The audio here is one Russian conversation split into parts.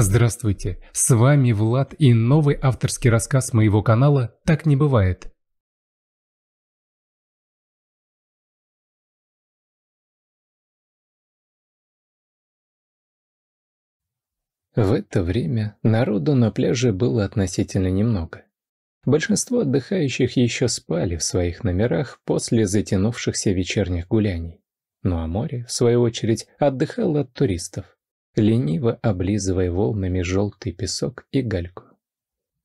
Здравствуйте, с вами Влад и новый авторский рассказ моего канала «Так не бывает». В это время народу на пляже было относительно немного. Большинство отдыхающих еще спали в своих номерах после затянувшихся вечерних гуляний. Ну а море, в свою очередь, отдыхало от туристов лениво облизывая волнами желтый песок и гальку.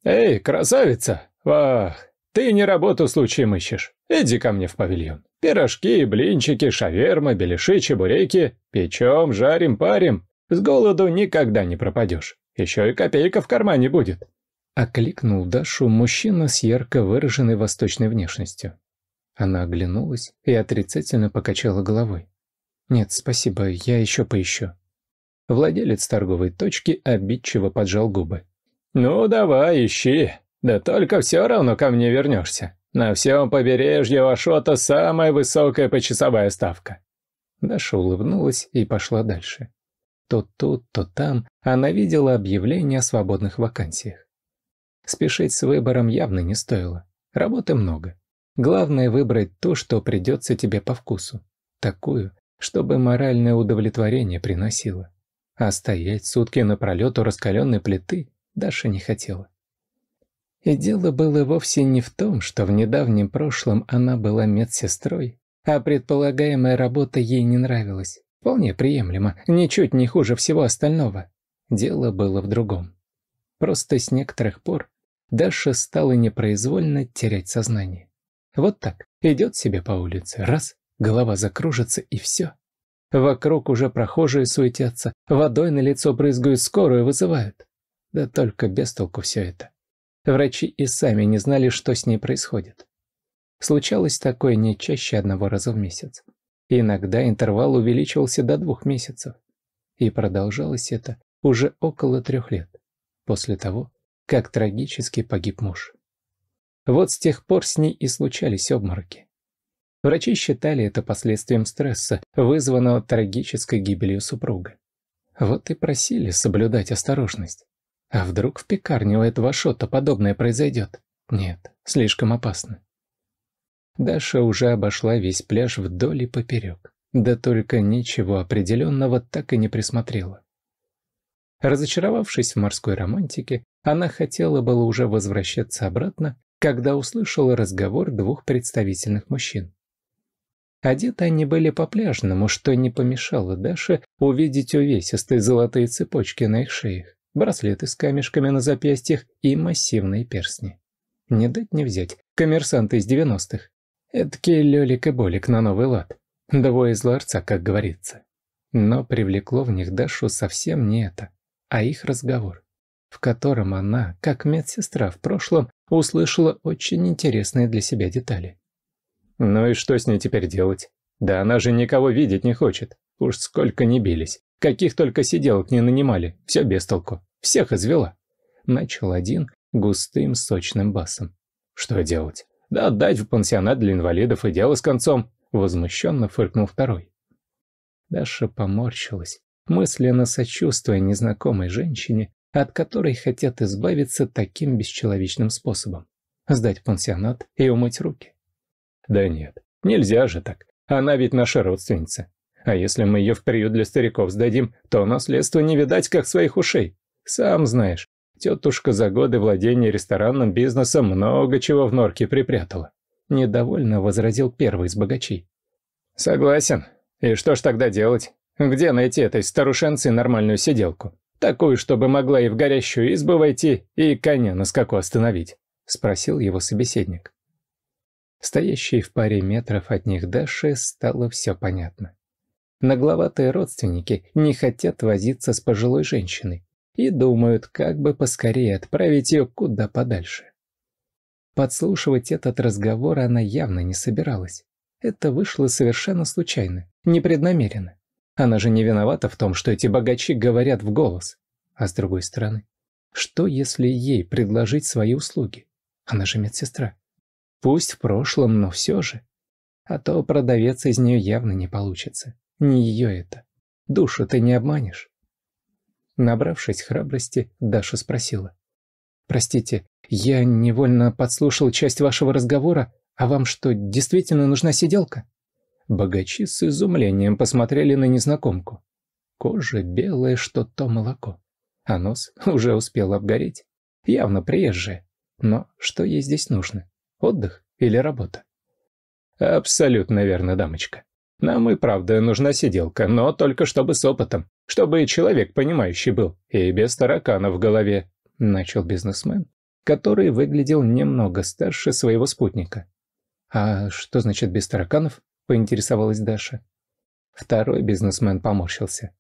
«Эй, красавица! Вах! Ты не работу случаем ищешь. Иди ко мне в павильон. Пирожки, блинчики, шаверма, беляши, чебуреки. Печем, жарим, парим. С голоду никогда не пропадешь. Еще и копейка в кармане будет». Окликнул Дашу мужчина с ярко выраженной восточной внешностью. Она оглянулась и отрицательно покачала головой. «Нет, спасибо, я еще поищу». Владелец торговой точки обидчиво поджал губы. «Ну, давай, ищи. Да только все равно ко мне вернешься. На всем побережье Вашота самая высокая почасовая ставка». Даша улыбнулась и пошла дальше. То тут, то там она видела объявления о свободных вакансиях. Спешить с выбором явно не стоило. Работы много. Главное выбрать то, что придется тебе по вкусу. Такую, чтобы моральное удовлетворение приносило. А стоять сутки напролет у раскаленной плиты Даша не хотела. И дело было вовсе не в том, что в недавнем прошлом она была медсестрой, а предполагаемая работа ей не нравилась. Вполне приемлемо, ничуть не хуже всего остального. Дело было в другом. Просто с некоторых пор Даша стала непроизвольно терять сознание. Вот так, идет себе по улице, раз, голова закружится и все. Вокруг уже прохожие суетятся, водой на лицо брызгают, скорую вызывают. Да только без толку все это. Врачи и сами не знали, что с ней происходит. Случалось такое не чаще одного раза в месяц. Иногда интервал увеличивался до двух месяцев. И продолжалось это уже около трех лет, после того, как трагически погиб муж. Вот с тех пор с ней и случались обмороки. Врачи считали это последствием стресса, вызванного трагической гибелью супруга. Вот и просили соблюдать осторожность. А вдруг в пекарне у этого Шота подобное произойдет? Нет, слишком опасно. Даша уже обошла весь пляж вдоль и поперек. Да только ничего определенного так и не присмотрела. Разочаровавшись в морской романтике, она хотела было уже возвращаться обратно, когда услышала разговор двух представительных мужчин. Одеты они были по-пляжному, что не помешало Даше увидеть увесистые золотые цепочки на их шеях, браслеты с камешками на запястьях и массивные перстни. Не дать не взять, коммерсанты из девяностых. х Эдакий лёлик и болик на новый лад. Двое из ларца, как говорится. Но привлекло в них Дашу совсем не это, а их разговор, в котором она, как медсестра в прошлом, услышала очень интересные для себя детали. Ну и что с ней теперь делать? Да она же никого видеть не хочет. Уж сколько не бились. Каких только сиделок не нанимали. Все без толку. Всех извела. Начал один густым сочным басом. Что делать? Да отдать в пансионат для инвалидов и дело с концом. Возмущенно фыркнул второй. Даша поморщилась, мысленно сочувствуя незнакомой женщине, от которой хотят избавиться таким бесчеловечным способом. Сдать пансионат и умыть руки. Да нет, нельзя же так. Она ведь наша родственница. А если мы ее в приют для стариков сдадим, то наследство не видать, как своих ушей. Сам знаешь, тетушка за годы владения ресторанным бизнесом много чего в норке припрятала. Недовольно возразил первый из богачей. Согласен. И что ж тогда делать? Где найти этой старушенции нормальную сиделку? Такую, чтобы могла и в горящую избу войти, и коня на скаку остановить? Спросил его собеседник. Стоящей в паре метров от них Даше стало все понятно. Нагловатые родственники не хотят возиться с пожилой женщиной и думают, как бы поскорее отправить ее куда подальше. Подслушивать этот разговор она явно не собиралась. Это вышло совершенно случайно, непреднамеренно. Она же не виновата в том, что эти богачи говорят в голос. А с другой стороны, что если ей предложить свои услуги? Она же медсестра. Пусть в прошлом, но все же. А то продавец из нее явно не получится. Не ее это. Душу ты не обманешь. Набравшись храбрости, Даша спросила. «Простите, я невольно подслушал часть вашего разговора, а вам что, действительно нужна сиделка?» Богачи с изумлением посмотрели на незнакомку. Кожа белая, что то молоко, а нос уже успел обгореть. Явно приезжая. Но что ей здесь нужно? Отдых или работа? Абсолютно верно, дамочка. Нам и правда нужна сиделка, но только чтобы с опытом, чтобы человек понимающий был, и без таракана в голове, начал бизнесмен, который выглядел немного старше своего спутника. А что значит без тараканов? поинтересовалась Даша. Второй бизнесмен поморщился.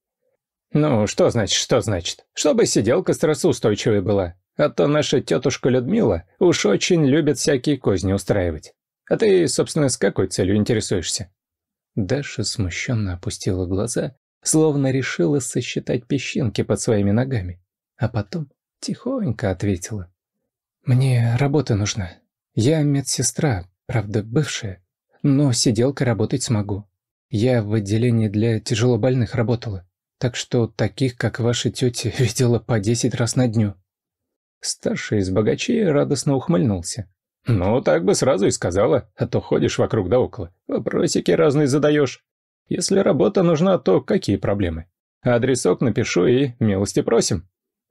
«Ну, что значит, что значит? Чтобы сиделка стрессоустойчивой была. А то наша тетушка Людмила уж очень любит всякие козни устраивать. А ты, собственно, с какой целью интересуешься?» Даша смущенно опустила глаза, словно решила сосчитать песчинки под своими ногами, а потом тихонько ответила. «Мне работа нужна. Я медсестра, правда, бывшая, но сиделкой работать смогу. Я в отделении для тяжелобольных работала, так что таких, как ваша тетя, видела по десять раз на дню. Старший из богачей радостно ухмыльнулся. «Ну, так бы сразу и сказала, а то ходишь вокруг да около, вопросики разные задаешь. Если работа нужна, то какие проблемы? Адресок напишу и милости просим».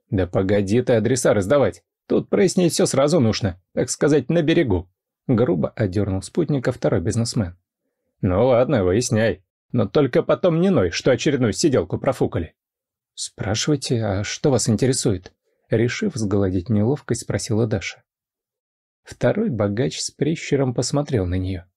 «Да погоди ты адреса раздавать, тут прояснить все сразу нужно, так сказать, на берегу», грубо одернул спутника второй бизнесмен. «Ну ладно, выясняй, но только потом не ной, что очередную сиделку профукали». «Спрашивайте, а что вас интересует?» Решив сгладить неловкость, спросила Даша. Второй богач с прищером посмотрел на нее.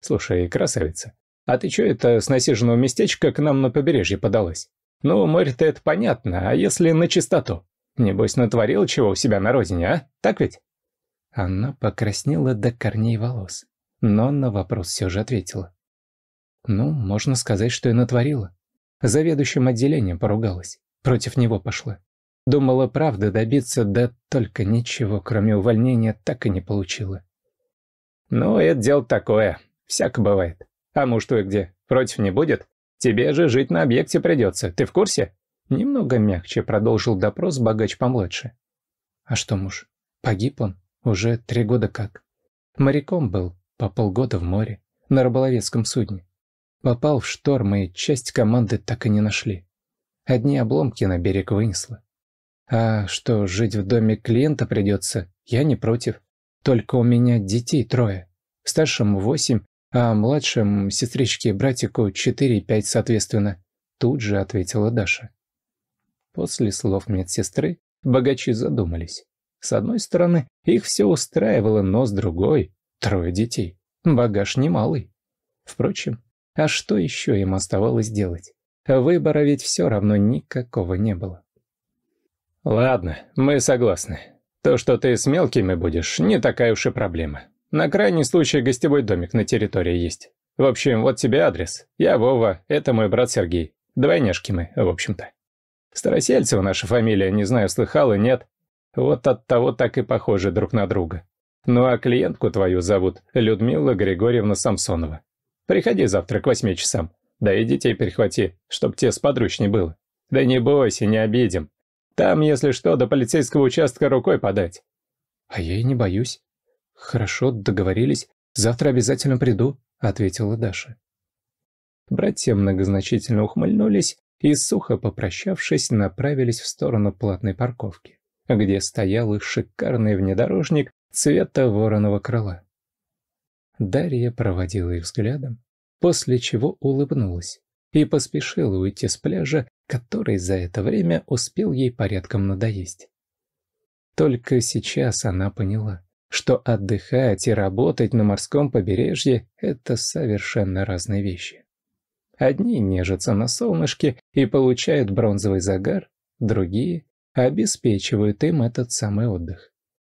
«Слушай, красавица, а ты че это с насиженного местечка к нам на побережье подалась? Ну, море-то это понятно, а если на чистоту? Небось, натворил чего у себя на родине, а? Так ведь?» Она покраснела до корней волос, но на вопрос все же ответила. «Ну, можно сказать, что и натворила. Заведующим отделением поругалась, против него пошла. Думала, правда добиться, да только ничего, кроме увольнения, так и не получила. Ну, это дело такое. Всяко бывает. А муж твой где? Против не будет? Тебе же жить на объекте придется. Ты в курсе? Немного мягче продолжил допрос богач помладше. А что муж? Погиб он. Уже три года как. Моряком был. По полгода в море. На рыболовецком судне. Попал в шторм, и часть команды так и не нашли. Одни обломки на берег вынесло. А что, жить в доме клиента придется, я не против. Только у меня детей трое. Старшему восемь, а младшим сестричке и братику четыре и пять соответственно. Тут же ответила Даша. После слов медсестры богачи задумались. С одной стороны, их все устраивало, но с другой – трое детей. Багаж немалый. Впрочем, а что еще им оставалось делать? Выбора ведь все равно никакого не было. «Ладно, мы согласны. То, что ты с мелкими будешь, не такая уж и проблема. На крайний случай гостевой домик на территории есть. В общем, вот тебе адрес. Я Вова, это мой брат Сергей. Двойняшки мы, в общем-то. Старосельцева наша фамилия, не знаю, слыхала, нет. Вот от того так и похожи друг на друга. Ну а клиентку твою зовут Людмила Григорьевна Самсонова. Приходи завтра к восьми часам. Да и детей перехвати, чтоб тебе сподручней было. Да не бойся, не обидим. Там, если что, до полицейского участка рукой подать». «А я и не боюсь». «Хорошо, договорились. Завтра обязательно приду», — ответила Даша. Братья многозначительно ухмыльнулись и, сухо попрощавшись, направились в сторону платной парковки, где стоял их шикарный внедорожник цвета вороного крыла. Дарья проводила их взглядом, после чего улыбнулась и поспешила уйти с пляжа, который за это время успел ей порядком надоесть. Только сейчас она поняла, что отдыхать и работать на морском побережье – это совершенно разные вещи. Одни нежатся на солнышке и получают бронзовый загар, другие обеспечивают им этот самый отдых.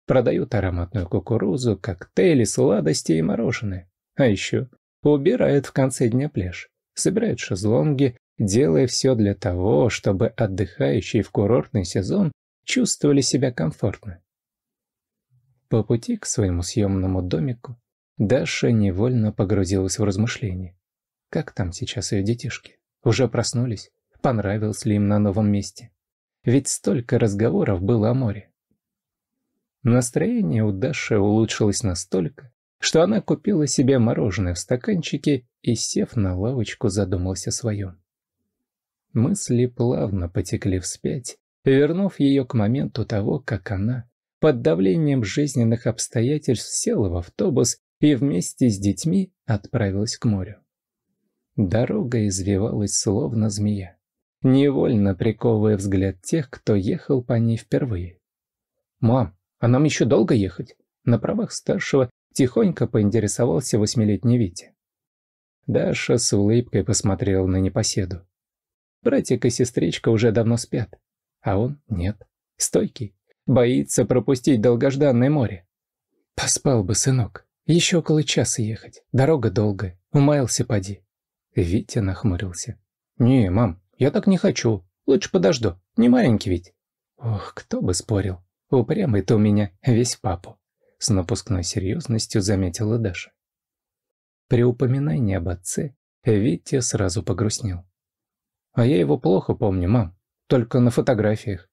Продают ароматную кукурузу, коктейли, сладости и мороженое. А еще убирают в конце дня пляж, собирают шезлонги, делая все для того, чтобы отдыхающие в курортный сезон чувствовали себя комфортно. По пути к своему съемному домику Даша невольно погрузилась в размышления. Как там сейчас ее детишки? Уже проснулись? Понравилось ли им на новом месте? Ведь столько разговоров было о море. Настроение у Даши улучшилось настолько, что она купила себе мороженое в стаканчике и, сев на лавочку, задумалась о своем. Мысли плавно потекли вспять, вернув ее к моменту того, как она, под давлением жизненных обстоятельств, села в автобус и вместе с детьми отправилась к морю. Дорога извивалась словно змея, невольно приковывая взгляд тех, кто ехал по ней впервые. «Мам, а нам еще долго ехать?» На правах старшего тихонько поинтересовался восьмилетний Витя. Даша с улыбкой посмотрела на непоседу. Братик и сестричка уже давно спят. А он нет. Стойкий. Боится пропустить долгожданное море. Поспал бы, сынок. Еще около часа ехать. Дорога долгая. Умаялся поди. Витя нахмурился. «Не, мам, я так не хочу. Лучше подожду. Не маленький ведь». Ох, кто бы спорил. Упрямый-то у меня весь папу. С напускной серьезностью заметила Даша. При упоминании об отце Витя сразу погрустнел. А я его плохо помню, мам. Только на фотографиях.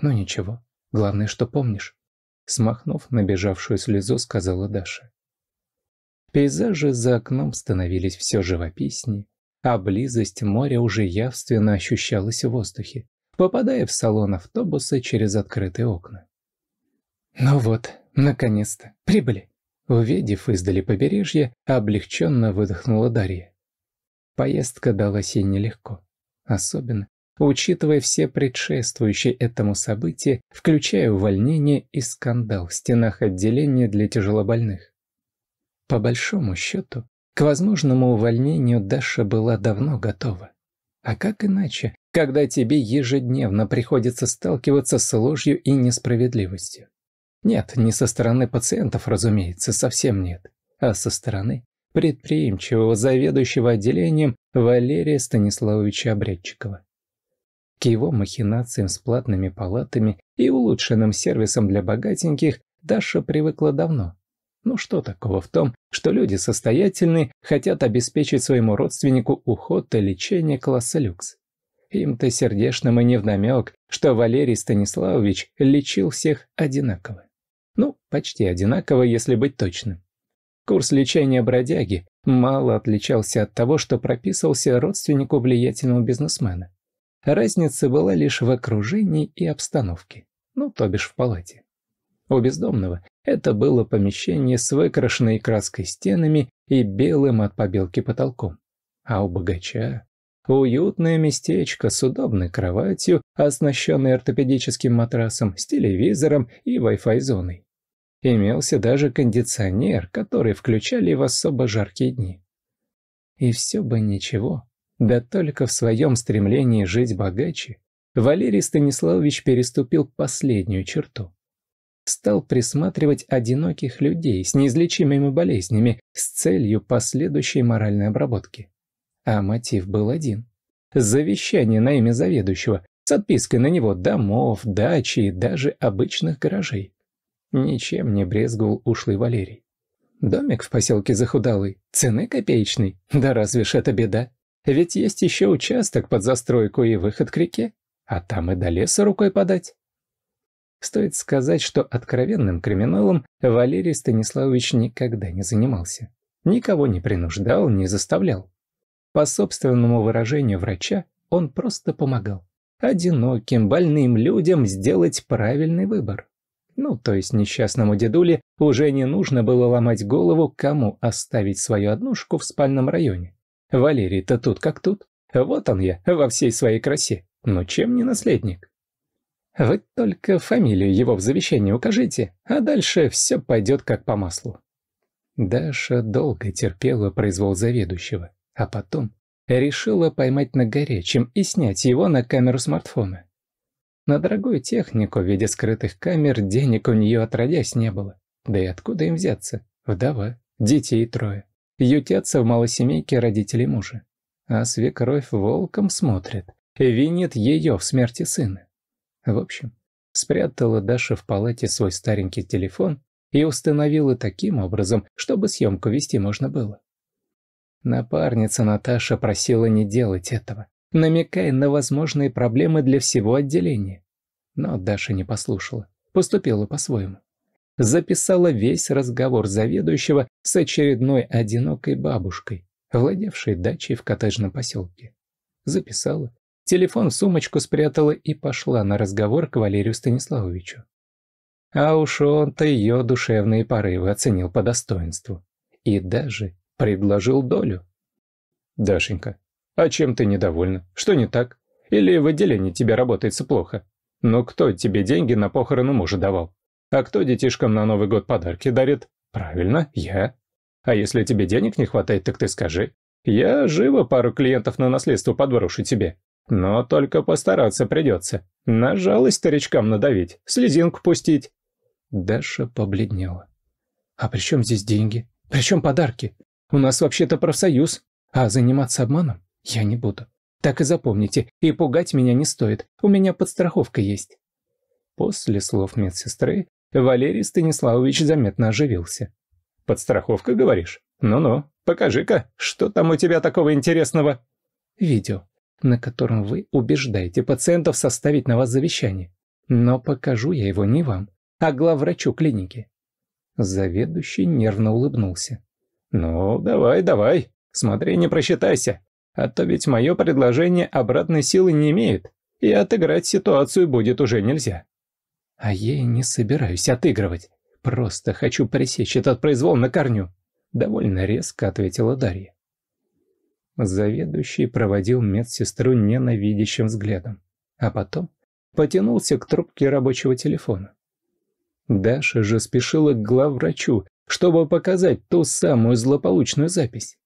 Ну ничего, главное, что помнишь. Смахнув набежавшую слезу, сказала Даша. Пейзажи за окном становились все живописнее, а близость моря уже явственно ощущалась в воздухе, попадая в салон автобуса через открытые окна. «Ну вот, наконец-то, прибыли!» Увидев издали побережье, облегченно выдохнула Дарья. Поездка далась ей нелегко особенно учитывая все предшествующие этому события, включая увольнение и скандал в стенах отделения для тяжелобольных. По большому счету, к возможному увольнению Даша была давно готова. А как иначе, когда тебе ежедневно приходится сталкиваться с ложью и несправедливостью? Нет, не со стороны пациентов, разумеется, совсем нет, а со стороны предприимчивого заведующего отделением Валерия Станиславовича Обрядчикова. К его махинациям с платными палатами и улучшенным сервисом для богатеньких Даша привыкла давно. Ну что такого в том, что люди состоятельные хотят обеспечить своему родственнику уход и лечение класса люкс? Им-то сердечным и невдомек, что Валерий Станиславович лечил всех одинаково. Ну, почти одинаково, если быть точным. Курс лечения бродяги мало отличался от того, что прописывался родственнику влиятельного бизнесмена. Разница была лишь в окружении и обстановке, ну, то бишь в палате. У бездомного это было помещение с выкрашенной краской стенами и белым от побелки потолком. А у богача уютное местечко с удобной кроватью, оснащенной ортопедическим матрасом, с телевизором и Wi-Fi зоной. Имелся даже кондиционер, который включали в особо жаркие дни. И все бы ничего, да только в своем стремлении жить богаче Валерий Станиславович переступил последнюю черту. Стал присматривать одиноких людей с неизлечимыми болезнями с целью последующей моральной обработки. А мотив был один. Завещание на имя заведующего с отпиской на него домов, дачи и даже обычных гаражей. Ничем не брезговал ушлый Валерий. Домик в поселке захудалый, цены копеечной, да разве ж это беда? Ведь есть еще участок под застройку и выход к реке, а там и до леса рукой подать. Стоит сказать, что откровенным криминалом Валерий Станиславович никогда не занимался. Никого не принуждал, не заставлял. По собственному выражению врача, он просто помогал. Одиноким, больным людям сделать правильный выбор. Ну, то есть несчастному дедуле уже не нужно было ломать голову, кому оставить свою однушку в спальном районе. Валерий-то тут как тут. Вот он я, во всей своей красе. Но ну, чем не наследник? Вы только фамилию его в завещании укажите, а дальше все пойдет как по маслу. Даша долго терпела произвол заведующего, а потом решила поймать на горячем и снять его на камеру смартфона. На дорогую технику в виде скрытых камер денег у нее отродясь не было. Да и откуда им взяться? Вдова, детей трое. Ютятся в малосемейке родителей мужа. А свекровь волком смотрит и винит ее в смерти сына. В общем, спрятала Даша в палате свой старенький телефон и установила таким образом, чтобы съемку вести можно было. Напарница Наташа просила не делать этого намекая на возможные проблемы для всего отделения. Но Даша не послушала, поступила по-своему. Записала весь разговор заведующего с очередной одинокой бабушкой, владевшей дачей в коттеджном поселке. Записала, телефон в сумочку спрятала и пошла на разговор к Валерию Станиславовичу. А уж он-то ее душевные порывы оценил по достоинству. И даже предложил долю. «Дашенька, а чем ты недовольна? Что не так? Или в отделении тебе работается плохо? Но кто тебе деньги на похороны мужа давал? А кто детишкам на Новый год подарки дарит? Правильно, я. А если тебе денег не хватает, так ты скажи. Я живо пару клиентов на наследство подброшу тебе. Но только постараться придется. На жалость старичкам надавить, слезинку пустить. Даша побледнела. «А при чем здесь деньги? При чем подарки? У нас вообще-то профсоюз. А заниматься обманом? Я не буду. Так и запомните, и пугать меня не стоит, у меня подстраховка есть. После слов медсестры Валерий Станиславович заметно оживился. «Подстраховка, говоришь? Ну-ну, покажи-ка, что там у тебя такого интересного?» «Видео, на котором вы убеждаете пациентов составить на вас завещание. Но покажу я его не вам, а главврачу клиники». Заведующий нервно улыбнулся. «Ну, давай, давай, смотри, не просчитайся, а то ведь мое предложение обратной силы не имеет, и отыграть ситуацию будет уже нельзя. А я и не собираюсь отыгрывать. Просто хочу пресечь этот произвол на корню. Довольно резко ответила Дарья. Заведующий проводил медсестру ненавидящим взглядом, а потом потянулся к трубке рабочего телефона. Даша же спешила к главврачу, чтобы показать ту самую злополучную запись.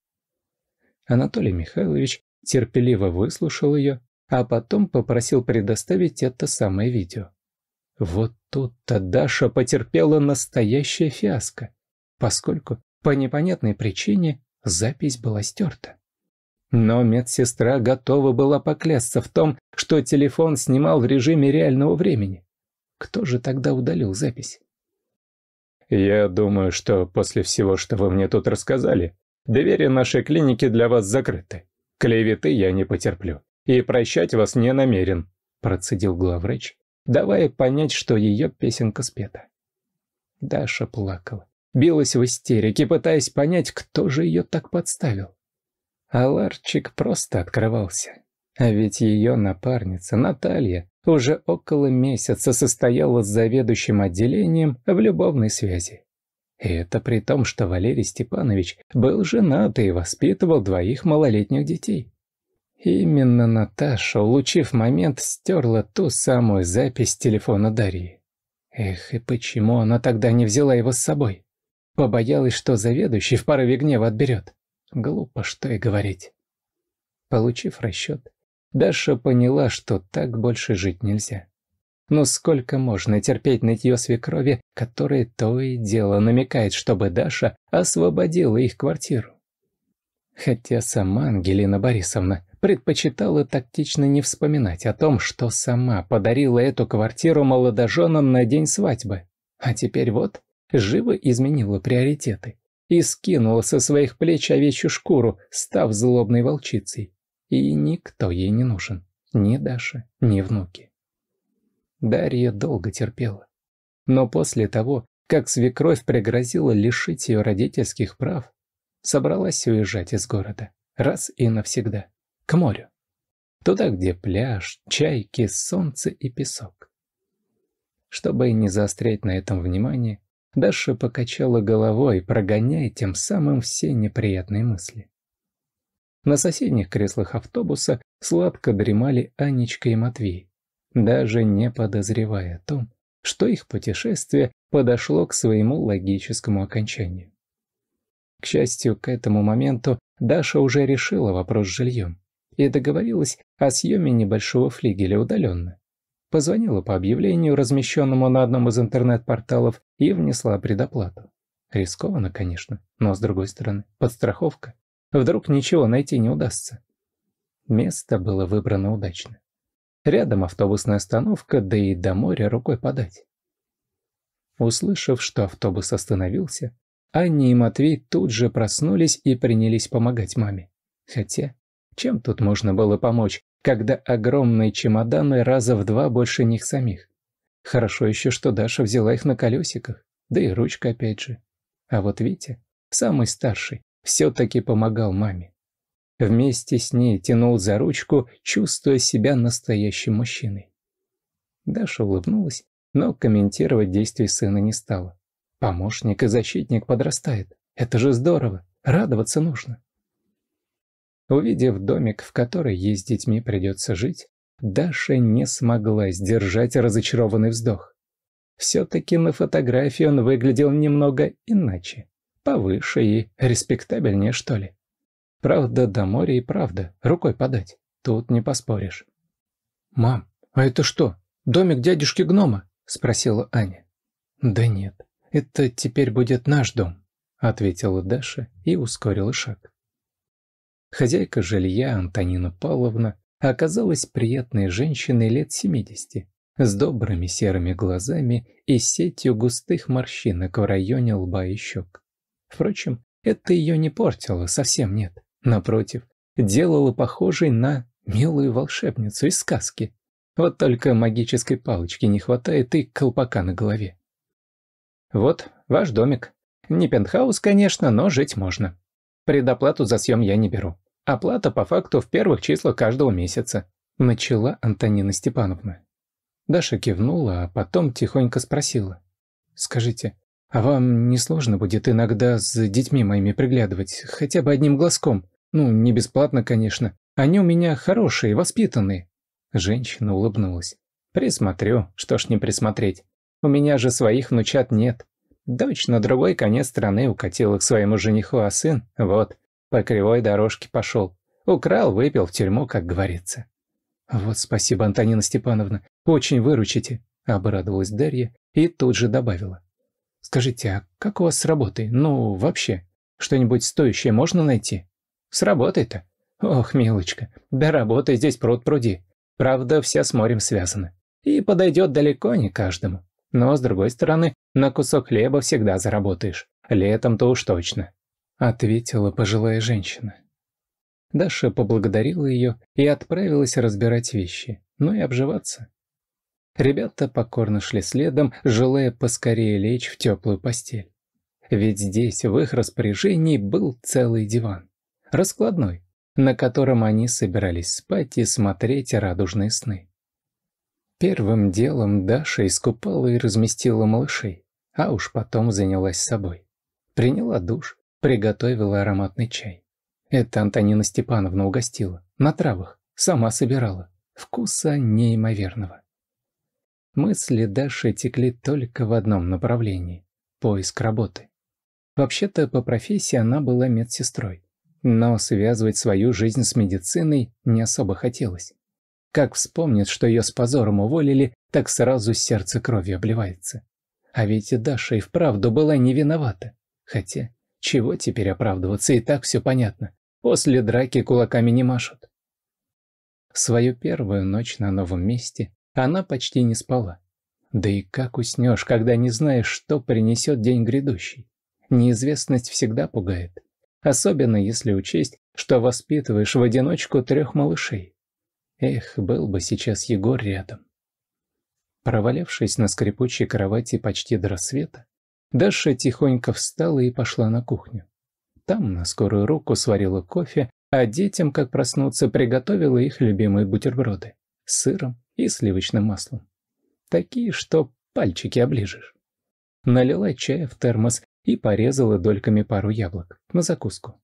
Анатолий Михайлович терпеливо выслушал ее, а потом попросил предоставить это самое видео. Вот тут-то Даша потерпела настоящая фиаско, поскольку по непонятной причине запись была стерта. Но медсестра готова была поклясться в том, что телефон снимал в режиме реального времени. Кто же тогда удалил запись? «Я думаю, что после всего, что вы мне тут рассказали, Двери нашей клиники для вас закрыты. Клеветы я не потерплю. И прощать вас не намерен», – процедил главврач, давая понять, что ее песенка спета. Даша плакала, билась в истерике, пытаясь понять, кто же ее так подставил. А Ларчик просто открывался. А ведь ее напарница, Наталья, уже около месяца состояла с заведующим отделением в любовной связи. И это при том, что Валерий Степанович был женат и воспитывал двоих малолетних детей. Именно Наташа, улучив момент, стерла ту самую запись телефона Дарьи. Эх, и почему она тогда не взяла его с собой? Побоялась, что заведующий в порыве гнева отберет. Глупо, что и говорить. Получив расчет, Даша поняла, что так больше жить нельзя. Ну сколько можно терпеть нытье свекрови, которое то и дело намекает, чтобы Даша освободила их квартиру? Хотя сама Ангелина Борисовна предпочитала тактично не вспоминать о том, что сама подарила эту квартиру молодоженам на день свадьбы. А теперь вот, живо изменила приоритеты и скинула со своих плеч овечью шкуру, став злобной волчицей. И никто ей не нужен, ни Даша, ни внуки. Дарья долго терпела. Но после того, как свекровь пригрозила лишить ее родительских прав, собралась уезжать из города. Раз и навсегда. К морю. Туда, где пляж, чайки, солнце и песок. Чтобы не заострять на этом внимание, Даша покачала головой, прогоняя тем самым все неприятные мысли. На соседних креслах автобуса сладко дремали Анечка и Матвей даже не подозревая о том, что их путешествие подошло к своему логическому окончанию. К счастью, к этому моменту Даша уже решила вопрос с жильем и договорилась о съеме небольшого флигеля удаленно. Позвонила по объявлению, размещенному на одном из интернет-порталов, и внесла предоплату. Рискованно, конечно, но с другой стороны, подстраховка. Вдруг ничего найти не удастся. Место было выбрано удачно. Рядом автобусная остановка, да и до моря рукой подать. Услышав, что автобус остановился, Анни и Матвей тут же проснулись и принялись помогать маме. Хотя, чем тут можно было помочь, когда огромные чемоданы раза в два больше них самих? Хорошо еще, что Даша взяла их на колесиках, да и ручка опять же. А вот Витя, самый старший, все-таки помогал маме. Вместе с ней тянул за ручку, чувствуя себя настоящим мужчиной. Даша улыбнулась, но комментировать действия сына не стала. Помощник и защитник подрастает. Это же здорово. Радоваться нужно. Увидев домик, в который ей с детьми придется жить, Даша не смогла сдержать разочарованный вздох. Все-таки на фотографии он выглядел немного иначе. Повыше и респектабельнее, что ли. Правда, до моря и правда, рукой подать. Тут не поспоришь. «Мам, а это что, домик дядюшки гнома?» – спросила Аня. «Да нет, это теперь будет наш дом», – ответила Даша и ускорила шаг. Хозяйка жилья Антонина Павловна оказалась приятной женщиной лет семидесяти, с добрыми серыми глазами и сетью густых морщинок в районе лба и щек. Впрочем, это ее не портило, совсем нет. Напротив, делала похожей на милую волшебницу из сказки. Вот только магической палочки не хватает и колпака на голове. Вот ваш домик. Не пентхаус, конечно, но жить можно. Предоплату за съем я не беру. Оплата по факту в первых числах каждого месяца. Начала Антонина Степановна. Даша кивнула, а потом тихонько спросила. «Скажите, а вам не сложно будет иногда за детьми моими приглядывать, хотя бы одним глазком? Ну, не бесплатно, конечно. Они у меня хорошие, воспитанные». Женщина улыбнулась. «Присмотрю, что ж не присмотреть. У меня же своих внучат нет. Дочь на другой конец страны укатила к своему жениху, а сын, вот, по кривой дорожке пошел. Украл, выпил в тюрьму, как говорится». «Вот спасибо, Антонина Степановна, очень выручите», – обрадовалась Дарья и тут же добавила. «Скажите, а как у вас с работой? Ну, вообще, что-нибудь стоящее можно найти?» Сработает-то? Ох, милочка, да работы здесь пруд-пруди. Правда, вся с морем связана, И подойдет далеко не каждому. Но, с другой стороны, на кусок хлеба всегда заработаешь. Летом-то уж точно. Ответила пожилая женщина. Даша поблагодарила ее и отправилась разбирать вещи, ну и обживаться. Ребята покорно шли следом, желая поскорее лечь в теплую постель. Ведь здесь в их распоряжении был целый диван раскладной, на котором они собирались спать и смотреть радужные сны. Первым делом Даша искупала и разместила малышей, а уж потом занялась собой. Приняла душ, приготовила ароматный чай. Это Антонина Степановна угостила, на травах, сама собирала. Вкуса неимоверного. Мысли Даши текли только в одном направлении – поиск работы. Вообще-то по профессии она была медсестрой, но связывать свою жизнь с медициной не особо хотелось. Как вспомнит, что ее с позором уволили, так сразу сердце кровью обливается. А ведь и Даша и вправду была не виновата. Хотя, чего теперь оправдываться, и так все понятно. После драки кулаками не машут. Свою первую ночь на новом месте она почти не спала. Да и как уснешь, когда не знаешь, что принесет день грядущий? Неизвестность всегда пугает особенно если учесть, что воспитываешь в одиночку трех малышей. Эх, был бы сейчас Егор рядом. Провалявшись на скрипучей кровати почти до рассвета, Даша тихонько встала и пошла на кухню. Там на скорую руку сварила кофе, а детям, как проснуться, приготовила их любимые бутерброды с сыром и сливочным маслом. Такие, что пальчики оближешь. Налила чая в термос и порезала дольками пару яблок на закуску.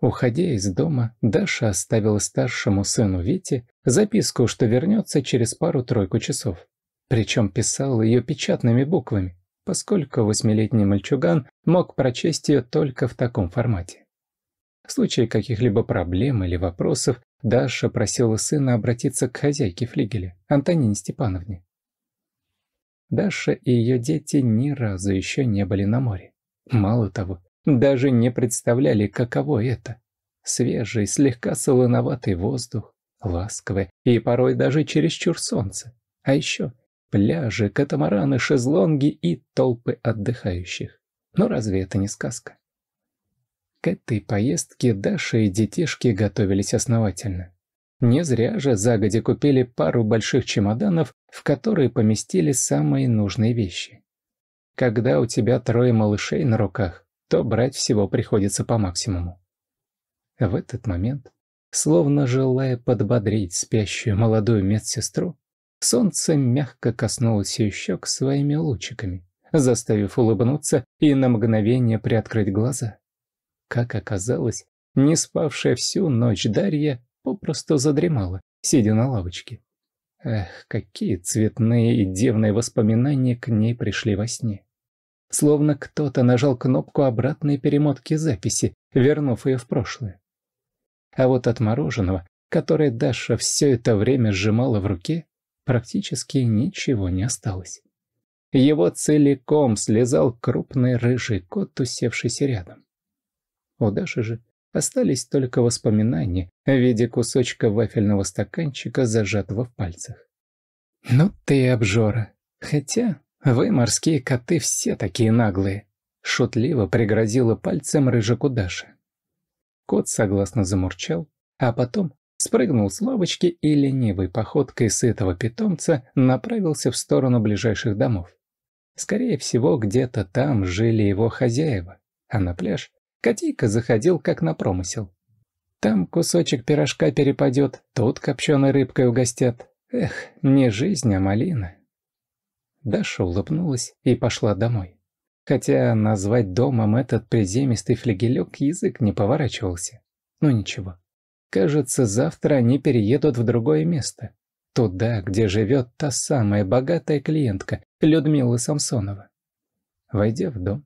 Уходя из дома, Даша оставила старшему сыну Вите записку, что вернется через пару-тройку часов. Причем писал ее печатными буквами, поскольку восьмилетний мальчуган мог прочесть ее только в таком формате. В случае каких-либо проблем или вопросов Даша просила сына обратиться к хозяйке флигеля, Антонине Степановне. Даша и ее дети ни разу еще не были на море. Мало того, даже не представляли, каково это. Свежий, слегка солоноватый воздух, ласковое и порой даже чересчур солнце. А еще пляжи, катамараны, шезлонги и толпы отдыхающих. Но разве это не сказка? К этой поездке Даша и детишки готовились основательно. Не зря же загоди купили пару больших чемоданов, в которые поместили самые нужные вещи. Когда у тебя трое малышей на руках, то брать всего приходится по максимуму. В этот момент, словно желая подбодрить спящую молодую медсестру, солнце мягко коснулось ее щек своими лучиками, заставив улыбнуться и на мгновение приоткрыть глаза. Как оказалось, не спавшая всю ночь Дарья попросту задремала, сидя на лавочке. Эх, какие цветные и девные воспоминания к ней пришли во сне. Словно кто-то нажал кнопку обратной перемотки записи, вернув ее в прошлое. А вот от мороженого, которое Даша все это время сжимала в руке, практически ничего не осталось. Его целиком слезал крупный рыжий кот, усевшийся рядом. У Даши же Остались только воспоминания в виде кусочка вафельного стаканчика, зажатого в пальцах. «Ну ты обжора. Хотя вы, морские коты, все такие наглые», — шутливо пригрозила пальцем рыжику Даши. Кот согласно замурчал, а потом спрыгнул с лавочки и ленивой походкой сытого питомца направился в сторону ближайших домов. Скорее всего, где-то там жили его хозяева, а на пляж Котейка заходил как на промысел. Там кусочек пирожка перепадет, тут копченой рыбкой угостят. Эх, не жизнь, а малина. Даша улыбнулась и пошла домой. Хотя назвать домом этот приземистый флегелек язык не поворачивался. Но ну, ничего. Кажется, завтра они переедут в другое место. Туда, где живет та самая богатая клиентка, Людмила Самсонова. Войдя в дом,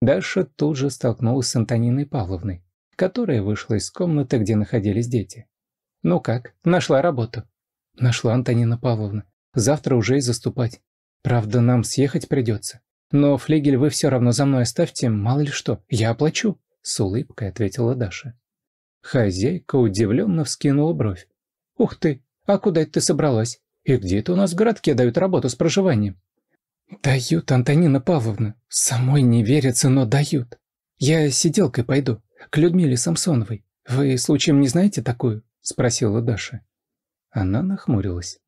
Даша тут же столкнулась с Антониной Павловной, которая вышла из комнаты, где находились дети. «Ну как, нашла работу?» «Нашла Антонина Павловна. Завтра уже и заступать. Правда, нам съехать придется. Но флигель вы все равно за мной оставьте, мало ли что, я оплачу», — с улыбкой ответила Даша. Хозяйка удивленно вскинула бровь. «Ух ты, а куда это ты собралась? И где то у нас в городке дают работу с проживанием?» «Дают, Антонина Павловна. Самой не верится, но дают. Я сиделкой пойду, к Людмиле Самсоновой. Вы случаем не знаете такую?» – спросила Даша. Она нахмурилась.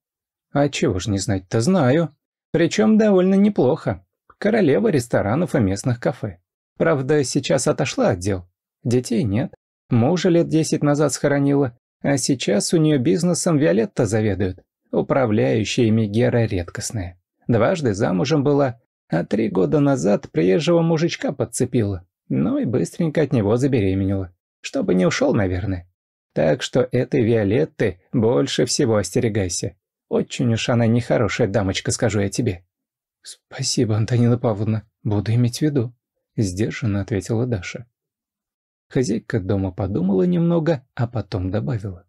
«А чего ж не знать-то знаю. Причем довольно неплохо. Королева ресторанов и местных кафе. Правда, сейчас отошла от дел. Детей нет. Мужа лет десять назад схоронила. А сейчас у нее бизнесом Виолетта заведует. Управляющая Мегера редкостная дважды замужем была, а три года назад приезжего мужичка подцепила, ну и быстренько от него забеременела, чтобы не ушел, наверное. Так что этой Виолетты больше всего остерегайся. Очень уж она нехорошая дамочка, скажу я тебе». «Спасибо, Антонина Павловна, буду иметь в виду», – сдержанно ответила Даша. Хозяйка дома подумала немного, а потом добавила.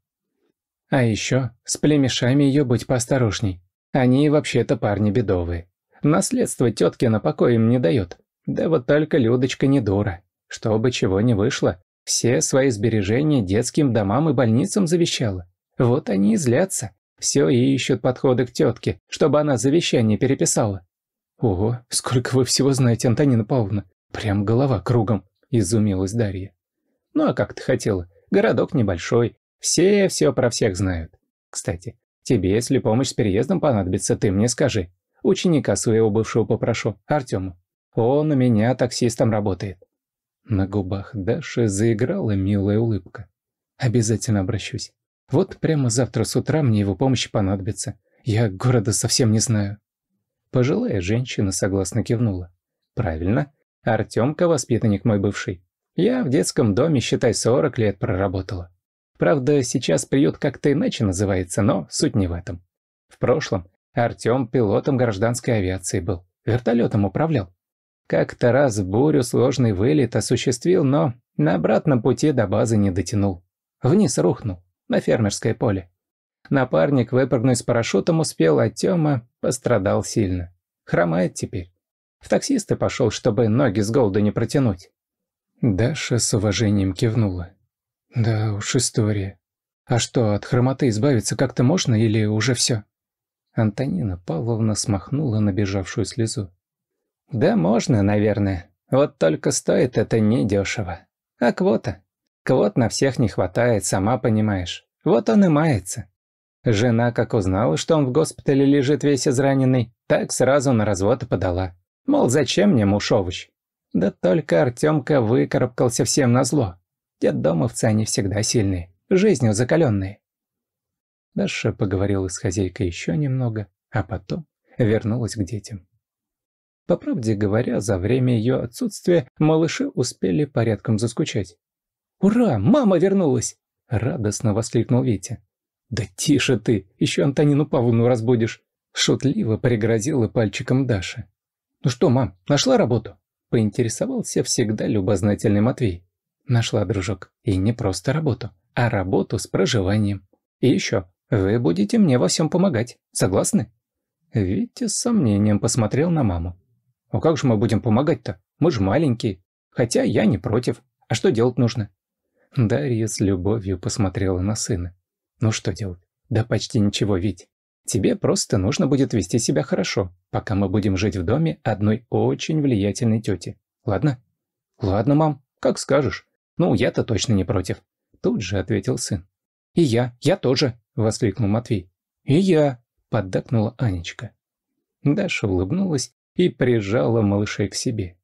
«А еще с племешами ее быть поосторожней. Они вообще-то парни бедовые. Наследство на покой им не дает. Да вот только Людочка не дура. Чтобы чего не вышло, все свои сбережения детским домам и больницам завещала. Вот они и злятся. Все и ищут подходы к тетке, чтобы она завещание переписала. «Ого, сколько вы всего знаете, Антонина Павловна! Прям голова кругом!» – изумилась Дарья. «Ну а как ты хотела? Городок небольшой. Все все про всех знают. Кстати, Тебе, если помощь с переездом понадобится, ты мне скажи. Ученика своего бывшего попрошу, Артёму. Он у меня таксистом работает». На губах Даши заиграла милая улыбка. «Обязательно обращусь. Вот прямо завтра с утра мне его помощь понадобится. Я города совсем не знаю». Пожилая женщина согласно кивнула. «Правильно. Артёмка воспитанник мой бывший. Я в детском доме, считай, 40 лет проработала. Правда, сейчас приют как-то иначе называется, но суть не в этом. В прошлом Артем пилотом гражданской авиации был, вертолетом управлял. Как-то раз в бурю сложный вылет осуществил, но на обратном пути до базы не дотянул. Вниз рухнул, на фермерское поле. Напарник выпрыгнуть с парашютом успел, а Тёма пострадал сильно. Хромает теперь. В таксисты пошел, чтобы ноги с голоду не протянуть. Даша с уважением кивнула. Да уж история. А что, от хромоты избавиться как-то можно или уже все? Антонина Павловна смахнула набежавшую слезу. Да можно, наверное. Вот только стоит это недешево. А квота? Квот на всех не хватает, сама понимаешь. Вот он и мается. Жена, как узнала, что он в госпитале лежит весь израненный, так сразу на развод и подала. Мол, зачем мне муж овощ? Да только Артемка выкарабкался всем зло. Детдомовцы они всегда сильные, жизнью закаленные. Даша поговорила с хозяйкой еще немного, а потом вернулась к детям. По правде говоря, за время ее отсутствия малыши успели порядком заскучать. «Ура, мама вернулась!» – радостно воскликнул Витя. «Да тише ты, еще Антонину Павловну разбудишь!» – шутливо пригрозила пальчиком Даша. «Ну что, мам, нашла работу?» – поинтересовался всегда любознательный Матвей. Нашла, дружок. И не просто работу, а работу с проживанием. И еще, вы будете мне во всем помогать. Согласны? Витя с сомнением посмотрел на маму. «А как же мы будем помогать-то? Мы же маленькие. Хотя я не против. А что делать нужно?» Дарья с любовью посмотрела на сына. «Ну что делать? Да почти ничего, Вить. Тебе просто нужно будет вести себя хорошо, пока мы будем жить в доме одной очень влиятельной тети. Ладно?» «Ладно, мам, как скажешь. «Ну, я-то точно не против», – тут же ответил сын. «И я, я тоже», – воскликнул Матвей. «И я», – поддакнула Анечка. Даша улыбнулась и прижала малышей к себе.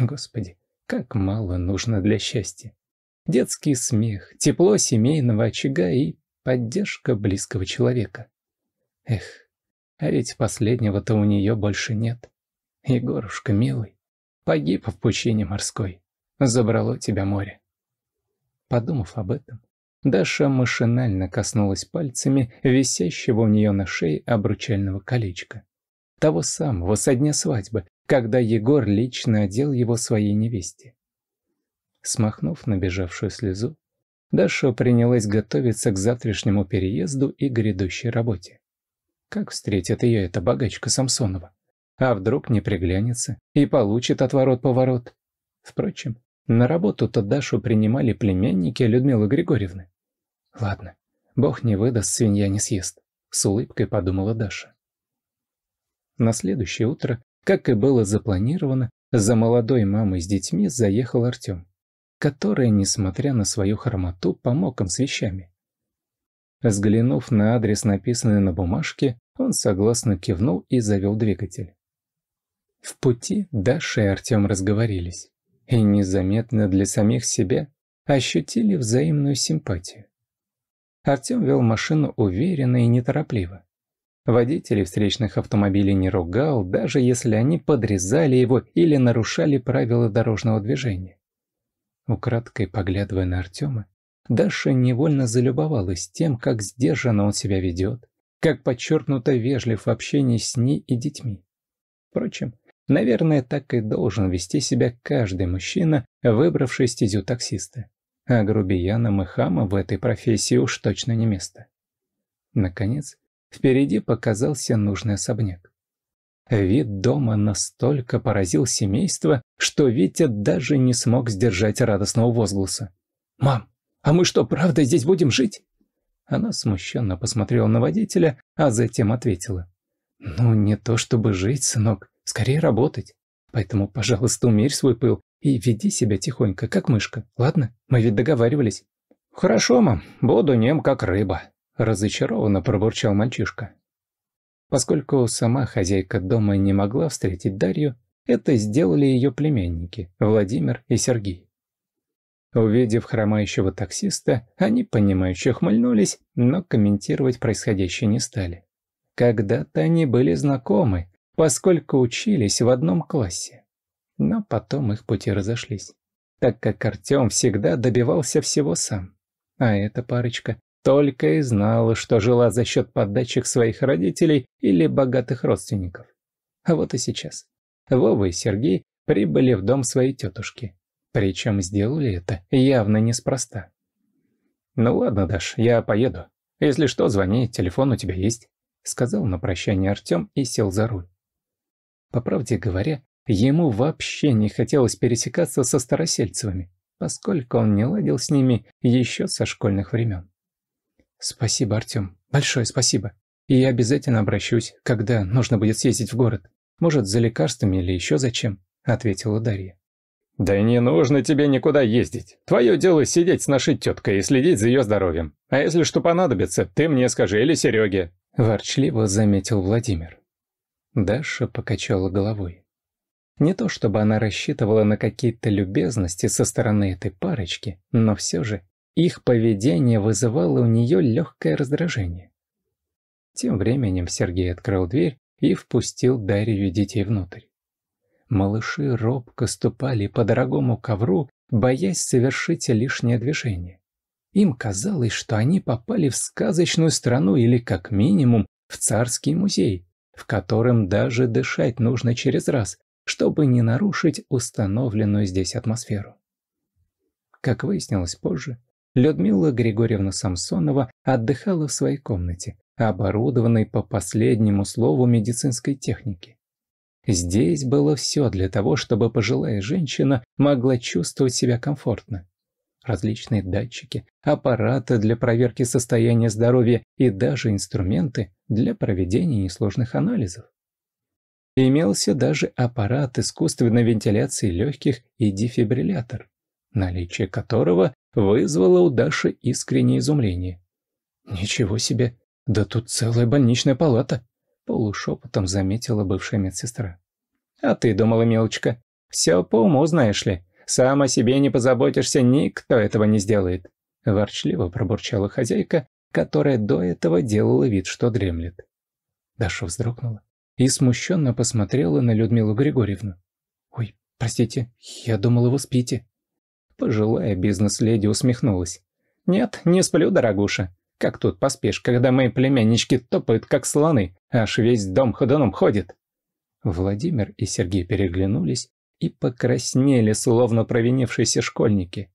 Господи, как мало нужно для счастья. Детский смех, тепло семейного очага и поддержка близкого человека. Эх, а ведь последнего-то у нее больше нет. Егорушка, милый, погиб в пучине морской. Забрало тебя море. Подумав об этом, Даша машинально коснулась пальцами висящего у нее на шее обручального колечка. Того самого, со дня свадьбы, когда Егор лично одел его своей невесте. Смахнув набежавшую слезу, Даша принялась готовиться к завтрашнему переезду и грядущей работе. Как встретит ее эта богачка Самсонова? А вдруг не приглянется и получит отворот-поворот? Впрочем, на работу-то Дашу принимали племянники Людмилы Григорьевны. «Ладно, бог не выдаст, свинья не съест», — с улыбкой подумала Даша. На следующее утро, как и было запланировано, за молодой мамой с детьми заехал Артем, который, несмотря на свою хромоту, помог им с вещами. Взглянув на адрес, написанный на бумажке, он согласно кивнул и завел двигатель. В пути Даша и Артем разговорились и незаметно для самих себя ощутили взаимную симпатию. Артем вел машину уверенно и неторопливо. Водителей встречных автомобилей не ругал, даже если они подрезали его или нарушали правила дорожного движения. Украдкой поглядывая на Артема, Даша невольно залюбовалась тем, как сдержанно он себя ведет, как подчеркнуто вежлив в общении с ней и детьми. Впрочем, Наверное, так и должен вести себя каждый мужчина, выбравший стезю таксиста. А грубиянам и хамам в этой профессии уж точно не место. Наконец, впереди показался нужный особняк. Вид дома настолько поразил семейство, что Витя даже не смог сдержать радостного возгласа. «Мам, а мы что, правда здесь будем жить?» Она смущенно посмотрела на водителя, а затем ответила. «Ну, не то чтобы жить, сынок скорее работать. Поэтому, пожалуйста, умерь свой пыл и веди себя тихонько, как мышка, ладно? Мы ведь договаривались». «Хорошо, мам, буду нем, как рыба», – разочарованно пробурчал мальчишка. Поскольку сама хозяйка дома не могла встретить Дарью, это сделали ее племянники Владимир и Сергей. Увидев хромающего таксиста, они, понимающе хмыльнулись, но комментировать происходящее не стали. Когда-то они были знакомы, поскольку учились в одном классе. Но потом их пути разошлись, так как Артем всегда добивался всего сам. А эта парочка только и знала, что жила за счет поддатчик своих родителей или богатых родственников. А вот и сейчас. Вова и Сергей прибыли в дом своей тетушки. Причем сделали это явно неспроста. «Ну ладно, Даш, я поеду. Если что, звони, телефон у тебя есть», — сказал на прощание Артем и сел за руль. По правде говоря, ему вообще не хотелось пересекаться со старосельцевыми, поскольку он не ладил с ними еще со школьных времен. «Спасибо, Артем. Большое спасибо. И я обязательно обращусь, когда нужно будет съездить в город. Может, за лекарствами или еще зачем?» – ответила Дарья. «Да не нужно тебе никуда ездить. Твое дело сидеть с нашей теткой и следить за ее здоровьем. А если что понадобится, ты мне скажи или Сереге», – ворчливо заметил Владимир. Даша покачала головой. Не то чтобы она рассчитывала на какие-то любезности со стороны этой парочки, но все же их поведение вызывало у нее легкое раздражение. Тем временем Сергей открыл дверь и впустил Дарью детей внутрь. Малыши робко ступали по дорогому ковру, боясь совершить лишнее движение. Им казалось, что они попали в сказочную страну или, как минимум, в царский музей в котором даже дышать нужно через раз, чтобы не нарушить установленную здесь атмосферу. Как выяснилось позже, Людмила Григорьевна Самсонова отдыхала в своей комнате, оборудованной по последнему слову медицинской техники. Здесь было все для того, чтобы пожилая женщина могла чувствовать себя комфортно различные датчики, аппараты для проверки состояния здоровья и даже инструменты для проведения несложных анализов. Имелся даже аппарат искусственной вентиляции легких и дефибриллятор, наличие которого вызвало у Даши искреннее изумление. «Ничего себе! Да тут целая больничная палата!» – полушепотом заметила бывшая медсестра. «А ты думала, мелочка, все по уму знаешь ли. Сам о себе не позаботишься, никто этого не сделает», – ворчливо пробурчала хозяйка, которая до этого делала вид, что дремлет. Даша вздрогнула и смущенно посмотрела на Людмилу Григорьевну. «Ой, простите, я думала, вы спите». Пожилая бизнес-леди усмехнулась. «Нет, не сплю, дорогуша. Как тут поспишь, когда мои племяннички топают, как слоны, аж весь дом ходуном ходит?» Владимир и Сергей переглянулись и покраснели, словно провинившиеся школьники.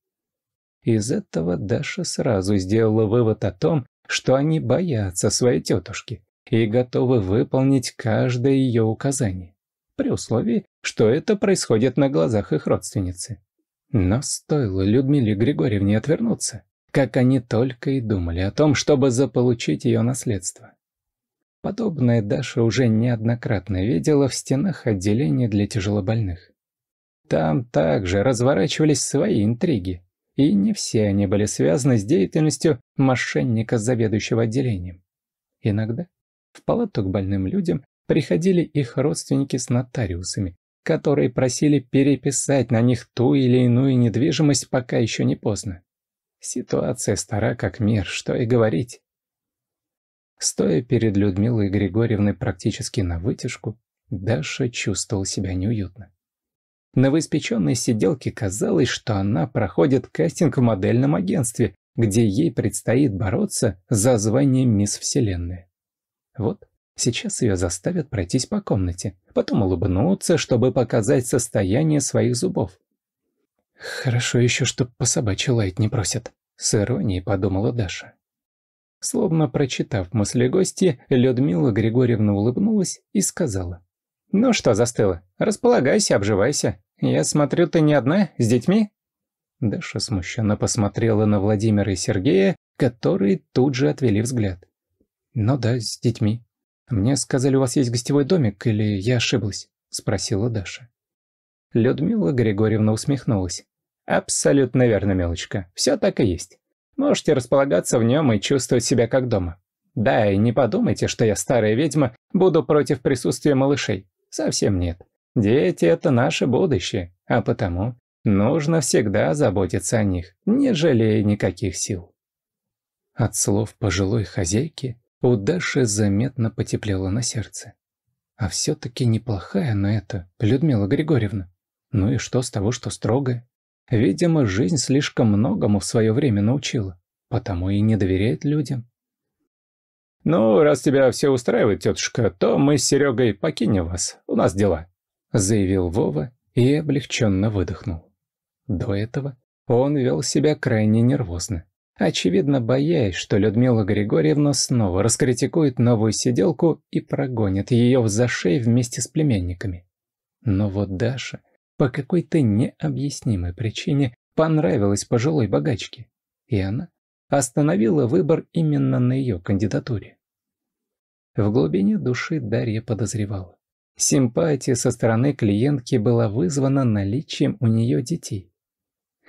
Из этого Даша сразу сделала вывод о том, что они боятся своей тетушки и готовы выполнить каждое ее указание, при условии, что это происходит на глазах их родственницы. Но стоило Людмиле Григорьевне отвернуться, как они только и думали о том, чтобы заполучить ее наследство. Подобное Даша уже неоднократно видела в стенах отделения для тяжелобольных. Там также разворачивались свои интриги, и не все они были связаны с деятельностью мошенника, заведующего отделением. Иногда в палату к больным людям приходили их родственники с нотариусами, которые просили переписать на них ту или иную недвижимость, пока еще не поздно. Ситуация стара как мир, что и говорить. Стоя перед Людмилой Григорьевной практически на вытяжку, Даша чувствовал себя неуютно. Новоиспеченной сиделке казалось, что она проходит кастинг в модельном агентстве, где ей предстоит бороться за звание Мисс Вселенная. Вот, сейчас ее заставят пройтись по комнате, потом улыбнуться, чтобы показать состояние своих зубов. «Хорошо еще, что по собачьи лаять не просят», — с иронией подумала Даша. Словно прочитав мысли гости, Людмила Григорьевна улыбнулась и сказала. «Ну что застыла? Располагайся, обживайся. Я смотрю, ты не одна, с детьми?» Даша смущенно посмотрела на Владимира и Сергея, которые тут же отвели взгляд. «Ну да, с детьми. Мне сказали, у вас есть гостевой домик, или я ошиблась?» – спросила Даша. Людмила Григорьевна усмехнулась. «Абсолютно верно, мелочка. Все так и есть. Можете располагаться в нем и чувствовать себя как дома. Да, и не подумайте, что я старая ведьма, буду против присутствия малышей. Совсем нет. Дети – это наше будущее, а потому нужно всегда заботиться о них, не жалея никаких сил. От слов пожилой хозяйки у Даши заметно потеплело на сердце. А все-таки неплохая она это, Людмила Григорьевна. Ну и что с того, что строгая? Видимо, жизнь слишком многому в свое время научила, потому и не доверяет людям. «Ну, раз тебя все устраивает, тетушка, то мы с Серегой покинем вас. У нас дела», — заявил Вова и облегченно выдохнул. До этого он вел себя крайне нервозно. Очевидно, боясь, что Людмила Григорьевна снова раскритикует новую сиделку и прогонит ее в зашей вместе с племянниками. Но вот Даша по какой-то необъяснимой причине понравилась пожилой богачке, и она остановила выбор именно на ее кандидатуре. В глубине души Дарья подозревала. Симпатия со стороны клиентки была вызвана наличием у нее детей.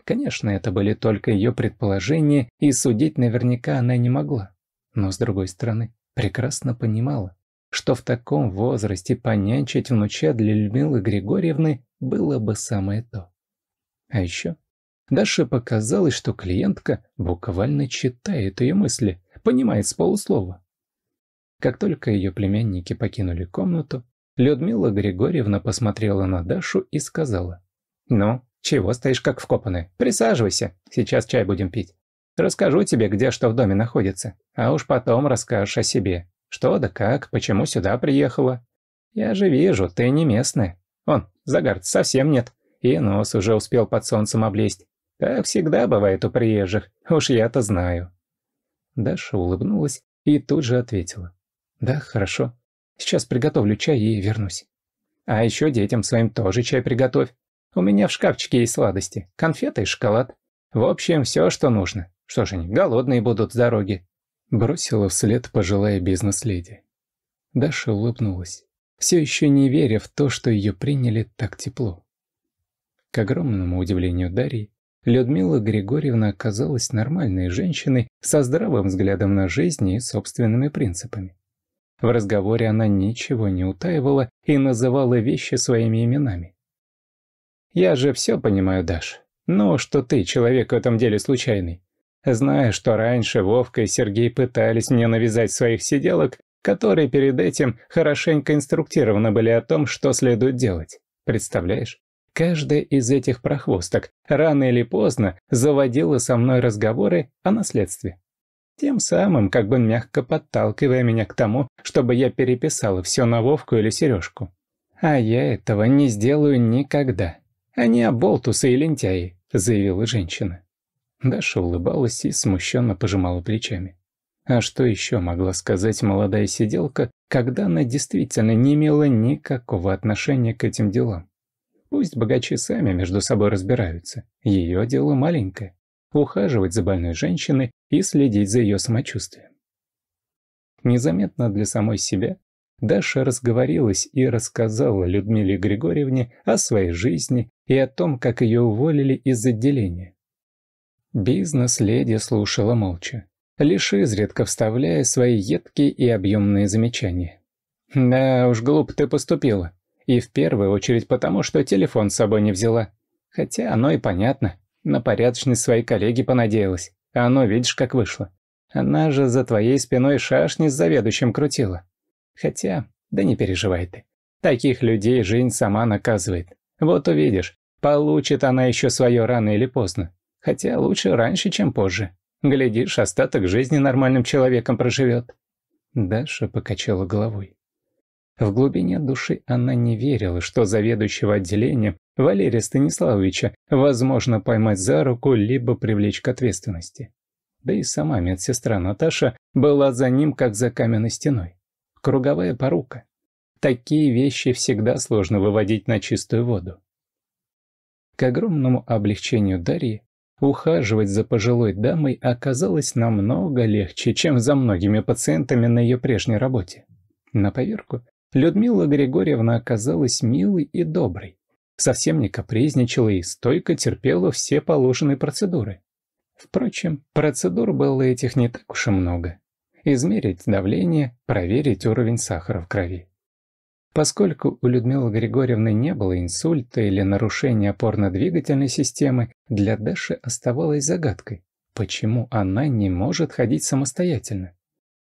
Конечно, это были только ее предположения, и судить наверняка она не могла. Но, с другой стороны, прекрасно понимала, что в таком возрасте понянчить внуча для Людмилы Григорьевны было бы самое то. А еще Даше показалось, что клиентка буквально читает ее мысли, понимает с полуслова. Как только ее племянники покинули комнату, Людмила Григорьевна посмотрела на Дашу и сказала. «Ну, чего стоишь как вкопанная? Присаживайся, сейчас чай будем пить. Расскажу тебе, где что в доме находится, а уж потом расскажешь о себе. Что да как, почему сюда приехала. Я же вижу, ты не местная. Он, загар совсем нет, и нос уже успел под солнцем облезть. А всегда бывает у приезжих, уж я-то знаю». Даша улыбнулась и тут же ответила. «Да, хорошо. Сейчас приготовлю чай и вернусь. А еще детям своим тоже чай приготовь. У меня в шкафчике есть сладости, конфеты и шоколад. В общем, все, что нужно. Что ж они, голодные будут с дороги». Бросила вслед пожилая бизнес-леди. Даша улыбнулась, все еще не веря в то, что ее приняли так тепло. К огромному удивлению Дарьи, Людмила Григорьевна оказалась нормальной женщиной со здравым взглядом на жизнь и собственными принципами. В разговоре она ничего не утаивала и называла вещи своими именами. «Я же все понимаю, Даш. но ну, что ты, человек в этом деле случайный. Знаю, что раньше Вовка и Сергей пытались мне навязать своих сиделок, которые перед этим хорошенько инструктированы были о том, что следует делать. Представляешь? Каждая из этих прохвосток рано или поздно заводила со мной разговоры о наследстве. Тем самым как бы мягко подталкивая меня к тому, чтобы я переписала все на Вовку или Сережку. А я этого не сделаю никогда. Они оболтусы и лентяи, заявила женщина. Даша улыбалась и смущенно пожимала плечами. А что еще могла сказать молодая сиделка, когда она действительно не имела никакого отношения к этим делам? Пусть богачи сами между собой разбираются. Ее дело маленькое – ухаживать за больной женщиной и следить за ее самочувствием. Незаметно для самой себя Даша разговорилась и рассказала Людмиле Григорьевне о своей жизни и о том, как ее уволили из отделения. Бизнес-леди слушала молча, лишь изредка вставляя свои едкие и объемные замечания. «Да уж, глупо ты поступила», и в первую очередь потому, что телефон с собой не взяла. Хотя оно и понятно. На порядочность своей коллеги понадеялась. А оно видишь, как вышло. Она же за твоей спиной шашни с заведующим крутила. Хотя, да не переживай ты. Таких людей жизнь сама наказывает. Вот увидишь, получит она еще свое рано или поздно. Хотя лучше раньше, чем позже. Глядишь, остаток жизни нормальным человеком проживет. Даша покачала головой. В глубине души она не верила, что заведующего отделением Валерия Станиславовича возможно поймать за руку, либо привлечь к ответственности. Да и сама медсестра Наташа была за ним, как за каменной стеной. Круговая порука. Такие вещи всегда сложно выводить на чистую воду. К огромному облегчению Дарьи, ухаживать за пожилой дамой оказалось намного легче, чем за многими пациентами на ее прежней работе. На поверку, Людмила Григорьевна оказалась милой и доброй. Совсем не капризничала и стойко терпела все положенные процедуры. Впрочем, процедур было этих не так уж и много. Измерить давление, проверить уровень сахара в крови. Поскольку у Людмилы Григорьевны не было инсульта или нарушения опорно-двигательной системы, для Даши оставалось загадкой, почему она не может ходить самостоятельно.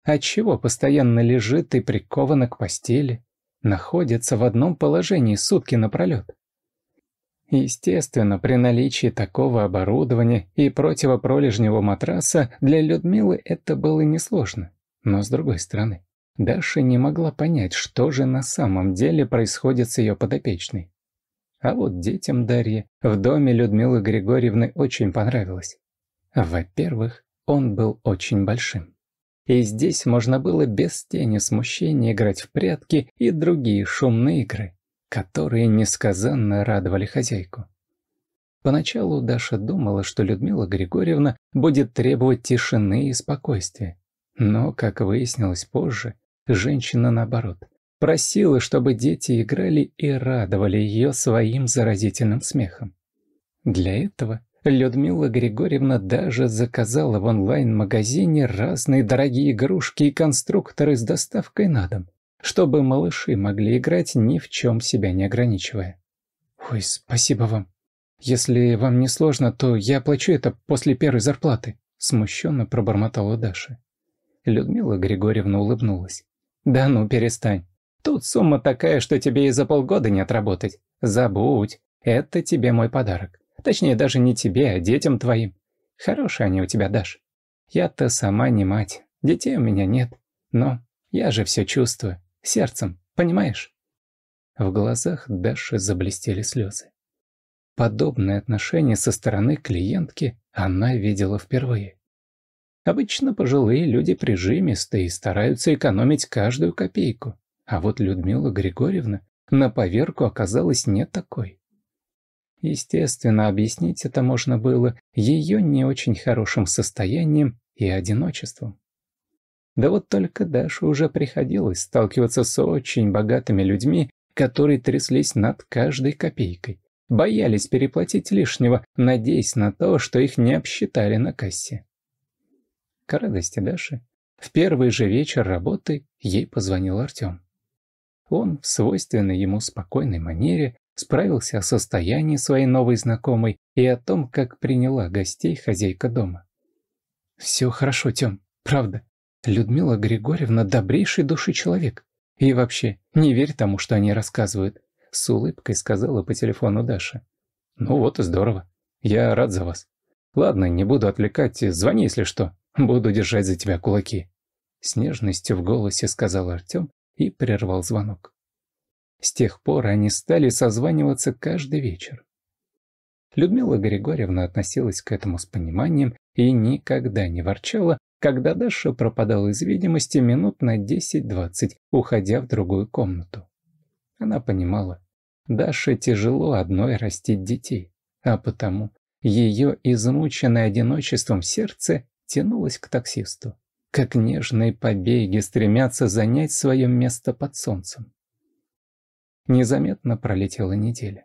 Отчего постоянно лежит и прикована к постели, находится в одном положении сутки напролет? Естественно, при наличии такого оборудования и противопролежнего матраса для Людмилы это было несложно. Но с другой стороны, Даша не могла понять, что же на самом деле происходит с ее подопечной. А вот детям Дарьи в доме Людмилы Григорьевны очень понравилось. Во-первых, он был очень большим и здесь можно было без тени смущения играть в прятки и другие шумные игры, которые несказанно радовали хозяйку. Поначалу Даша думала, что Людмила Григорьевна будет требовать тишины и спокойствия. Но, как выяснилось позже, женщина наоборот. Просила, чтобы дети играли и радовали ее своим заразительным смехом. Для этого Людмила Григорьевна даже заказала в онлайн-магазине разные дорогие игрушки и конструкторы с доставкой на дом, чтобы малыши могли играть, ни в чем себя не ограничивая. «Ой, спасибо вам. Если вам не сложно, то я оплачу это после первой зарплаты», – смущенно пробормотала Даша. Людмила Григорьевна улыбнулась. «Да ну, перестань. Тут сумма такая, что тебе и за полгода не отработать. Забудь. Это тебе мой подарок. Точнее, даже не тебе, а детям твоим. Хорошие они у тебя, Даш. Я-то сама не мать, детей у меня нет. Но я же все чувствую, сердцем, понимаешь?» В глазах Даши заблестели слезы. Подобное отношение со стороны клиентки она видела впервые. Обычно пожилые люди прижимисты и стараются экономить каждую копейку. А вот Людмила Григорьевна на поверку оказалась не такой. Естественно, объяснить это можно было ее не очень хорошим состоянием и одиночеством. Да вот только Даше уже приходилось сталкиваться с очень богатыми людьми, которые тряслись над каждой копейкой, боялись переплатить лишнего, надеясь на то, что их не обсчитали на кассе. К радости Даши, в первый же вечер работы ей позвонил Артем. Он в свойственной ему спокойной манере справился о состоянии своей новой знакомой и о том, как приняла гостей хозяйка дома. «Все хорошо, Тем, правда. Людмила Григорьевна добрейший души человек. И вообще, не верь тому, что они рассказывают», — с улыбкой сказала по телефону Даша. «Ну вот и здорово. Я рад за вас. Ладно, не буду отвлекать, звони, если что. Буду держать за тебя кулаки». С нежностью в голосе сказал Артем и прервал звонок. С тех пор они стали созваниваться каждый вечер. Людмила Григорьевна относилась к этому с пониманием и никогда не ворчала, когда Даша пропадала из видимости минут на 10-20, уходя в другую комнату. Она понимала, Даше тяжело одной растить детей, а потому ее измученное одиночеством сердце тянулось к таксисту, как нежные побеги стремятся занять свое место под солнцем. Незаметно пролетела неделя,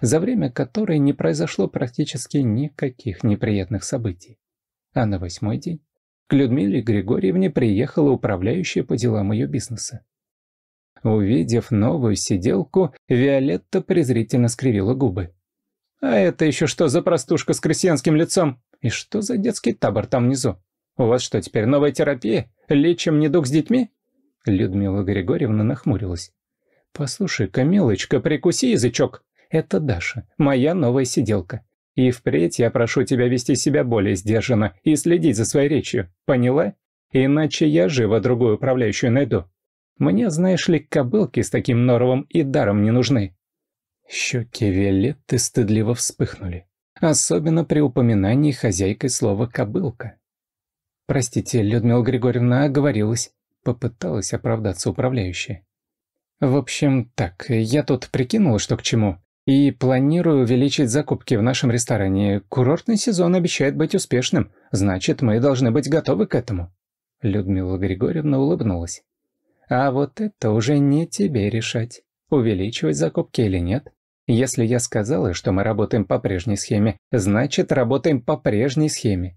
за время которой не произошло практически никаких неприятных событий. А на восьмой день к Людмиле Григорьевне приехала управляющая по делам ее бизнеса. Увидев новую сиделку, Виолетта презрительно скривила губы. «А это еще что за простушка с крестьянским лицом? И что за детский табор там внизу? У вас что, теперь новая терапия? Лечим недуг с детьми?» Людмила Григорьевна нахмурилась. «Послушай-ка, прикуси язычок. Это Даша, моя новая сиделка. И впредь я прошу тебя вести себя более сдержанно и следить за своей речью, поняла? Иначе я живо другую управляющую найду. Мне, знаешь ли, кобылки с таким норовом и даром не нужны». Щеки Виолетты стыдливо вспыхнули, особенно при упоминании хозяйкой слова «кобылка». «Простите, Людмила Григорьевна оговорилась», — попыталась оправдаться управляющая. В общем, так, я тут прикинул, что к чему, и планирую увеличить закупки в нашем ресторане. Курортный сезон обещает быть успешным, значит, мы должны быть готовы к этому». Людмила Григорьевна улыбнулась. «А вот это уже не тебе решать, увеличивать закупки или нет. Если я сказала, что мы работаем по прежней схеме, значит, работаем по прежней схеме.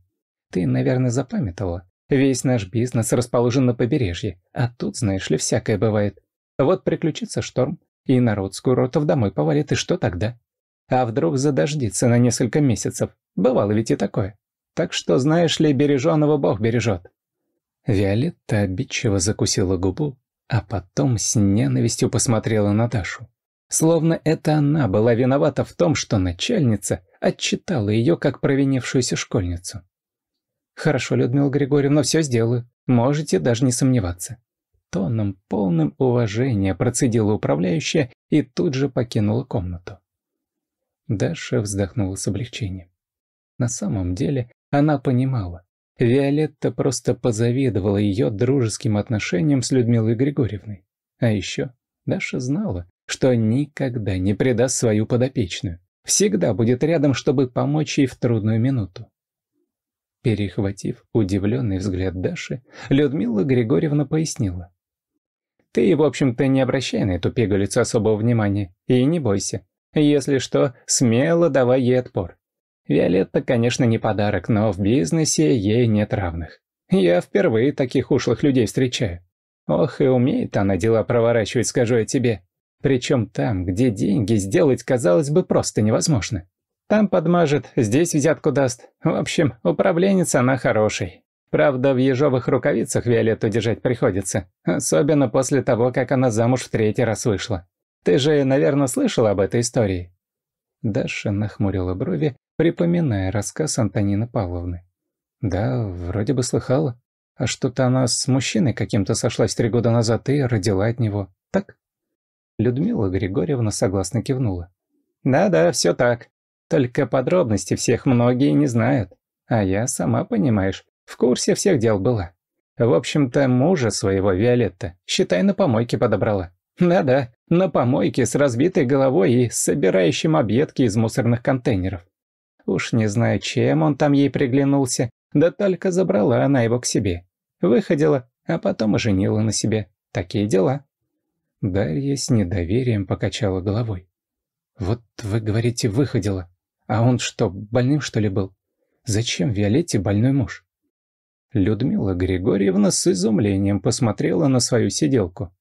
Ты, наверное, запамятовала. Весь наш бизнес расположен на побережье, а тут, знаешь ли, всякое бывает. Вот приключится шторм, и народскую роту в домой повалит, и что тогда? А вдруг задождится на несколько месяцев? Бывало ведь и такое. Так что, знаешь ли, береженого Бог бережет. Виолетта обидчиво закусила губу, а потом с ненавистью посмотрела на Дашу. Словно это она была виновата в том, что начальница отчитала ее как провинившуюся школьницу. «Хорошо, Людмила Григорьевна, все сделаю. Можете даже не сомневаться тоном, полным уважения, процедила управляющая и тут же покинула комнату. Даша вздохнула с облегчением. На самом деле она понимала. Виолетта просто позавидовала ее дружеским отношениям с Людмилой Григорьевной. А еще Даша знала, что никогда не предаст свою подопечную. Всегда будет рядом, чтобы помочь ей в трудную минуту. Перехватив удивленный взгляд Даши, Людмила Григорьевна пояснила. Ты, в общем-то, не обращай на эту пигалицу особого внимания. И не бойся. Если что, смело давай ей отпор. Виолетта, конечно, не подарок, но в бизнесе ей нет равных. Я впервые таких ушлых людей встречаю. Ох, и умеет она дела проворачивать, скажу я тебе. Причем там, где деньги сделать, казалось бы, просто невозможно. Там подмажет, здесь взятку даст. В общем, управленец она хороший. Правда, в ежовых рукавицах Виолетту держать приходится, особенно после того, как она замуж в третий раз вышла. Ты же, наверное, слышал об этой истории?» Даша нахмурила брови, припоминая рассказ Антонины Павловны. «Да, вроде бы слыхала. А что-то она с мужчиной каким-то сошлась три года назад и родила от него, так?» Людмила Григорьевна согласно кивнула. «Да-да, все так. Только подробности всех многие не знают. А я, сама понимаешь, в курсе всех дел была. В общем-то, мужа своего Виолетта, считай, на помойке подобрала. Да-да, на помойке с разбитой головой и собирающим объедки из мусорных контейнеров. Уж не знаю, чем он там ей приглянулся, да только забрала она его к себе. Выходила, а потом и женила на себе. Такие дела. Дарья с недоверием покачала головой. «Вот вы говорите, выходила. А он что, больным что ли был? Зачем Виолетте больной муж? Людмила Григорьевна с изумлением посмотрела на свою сиделку.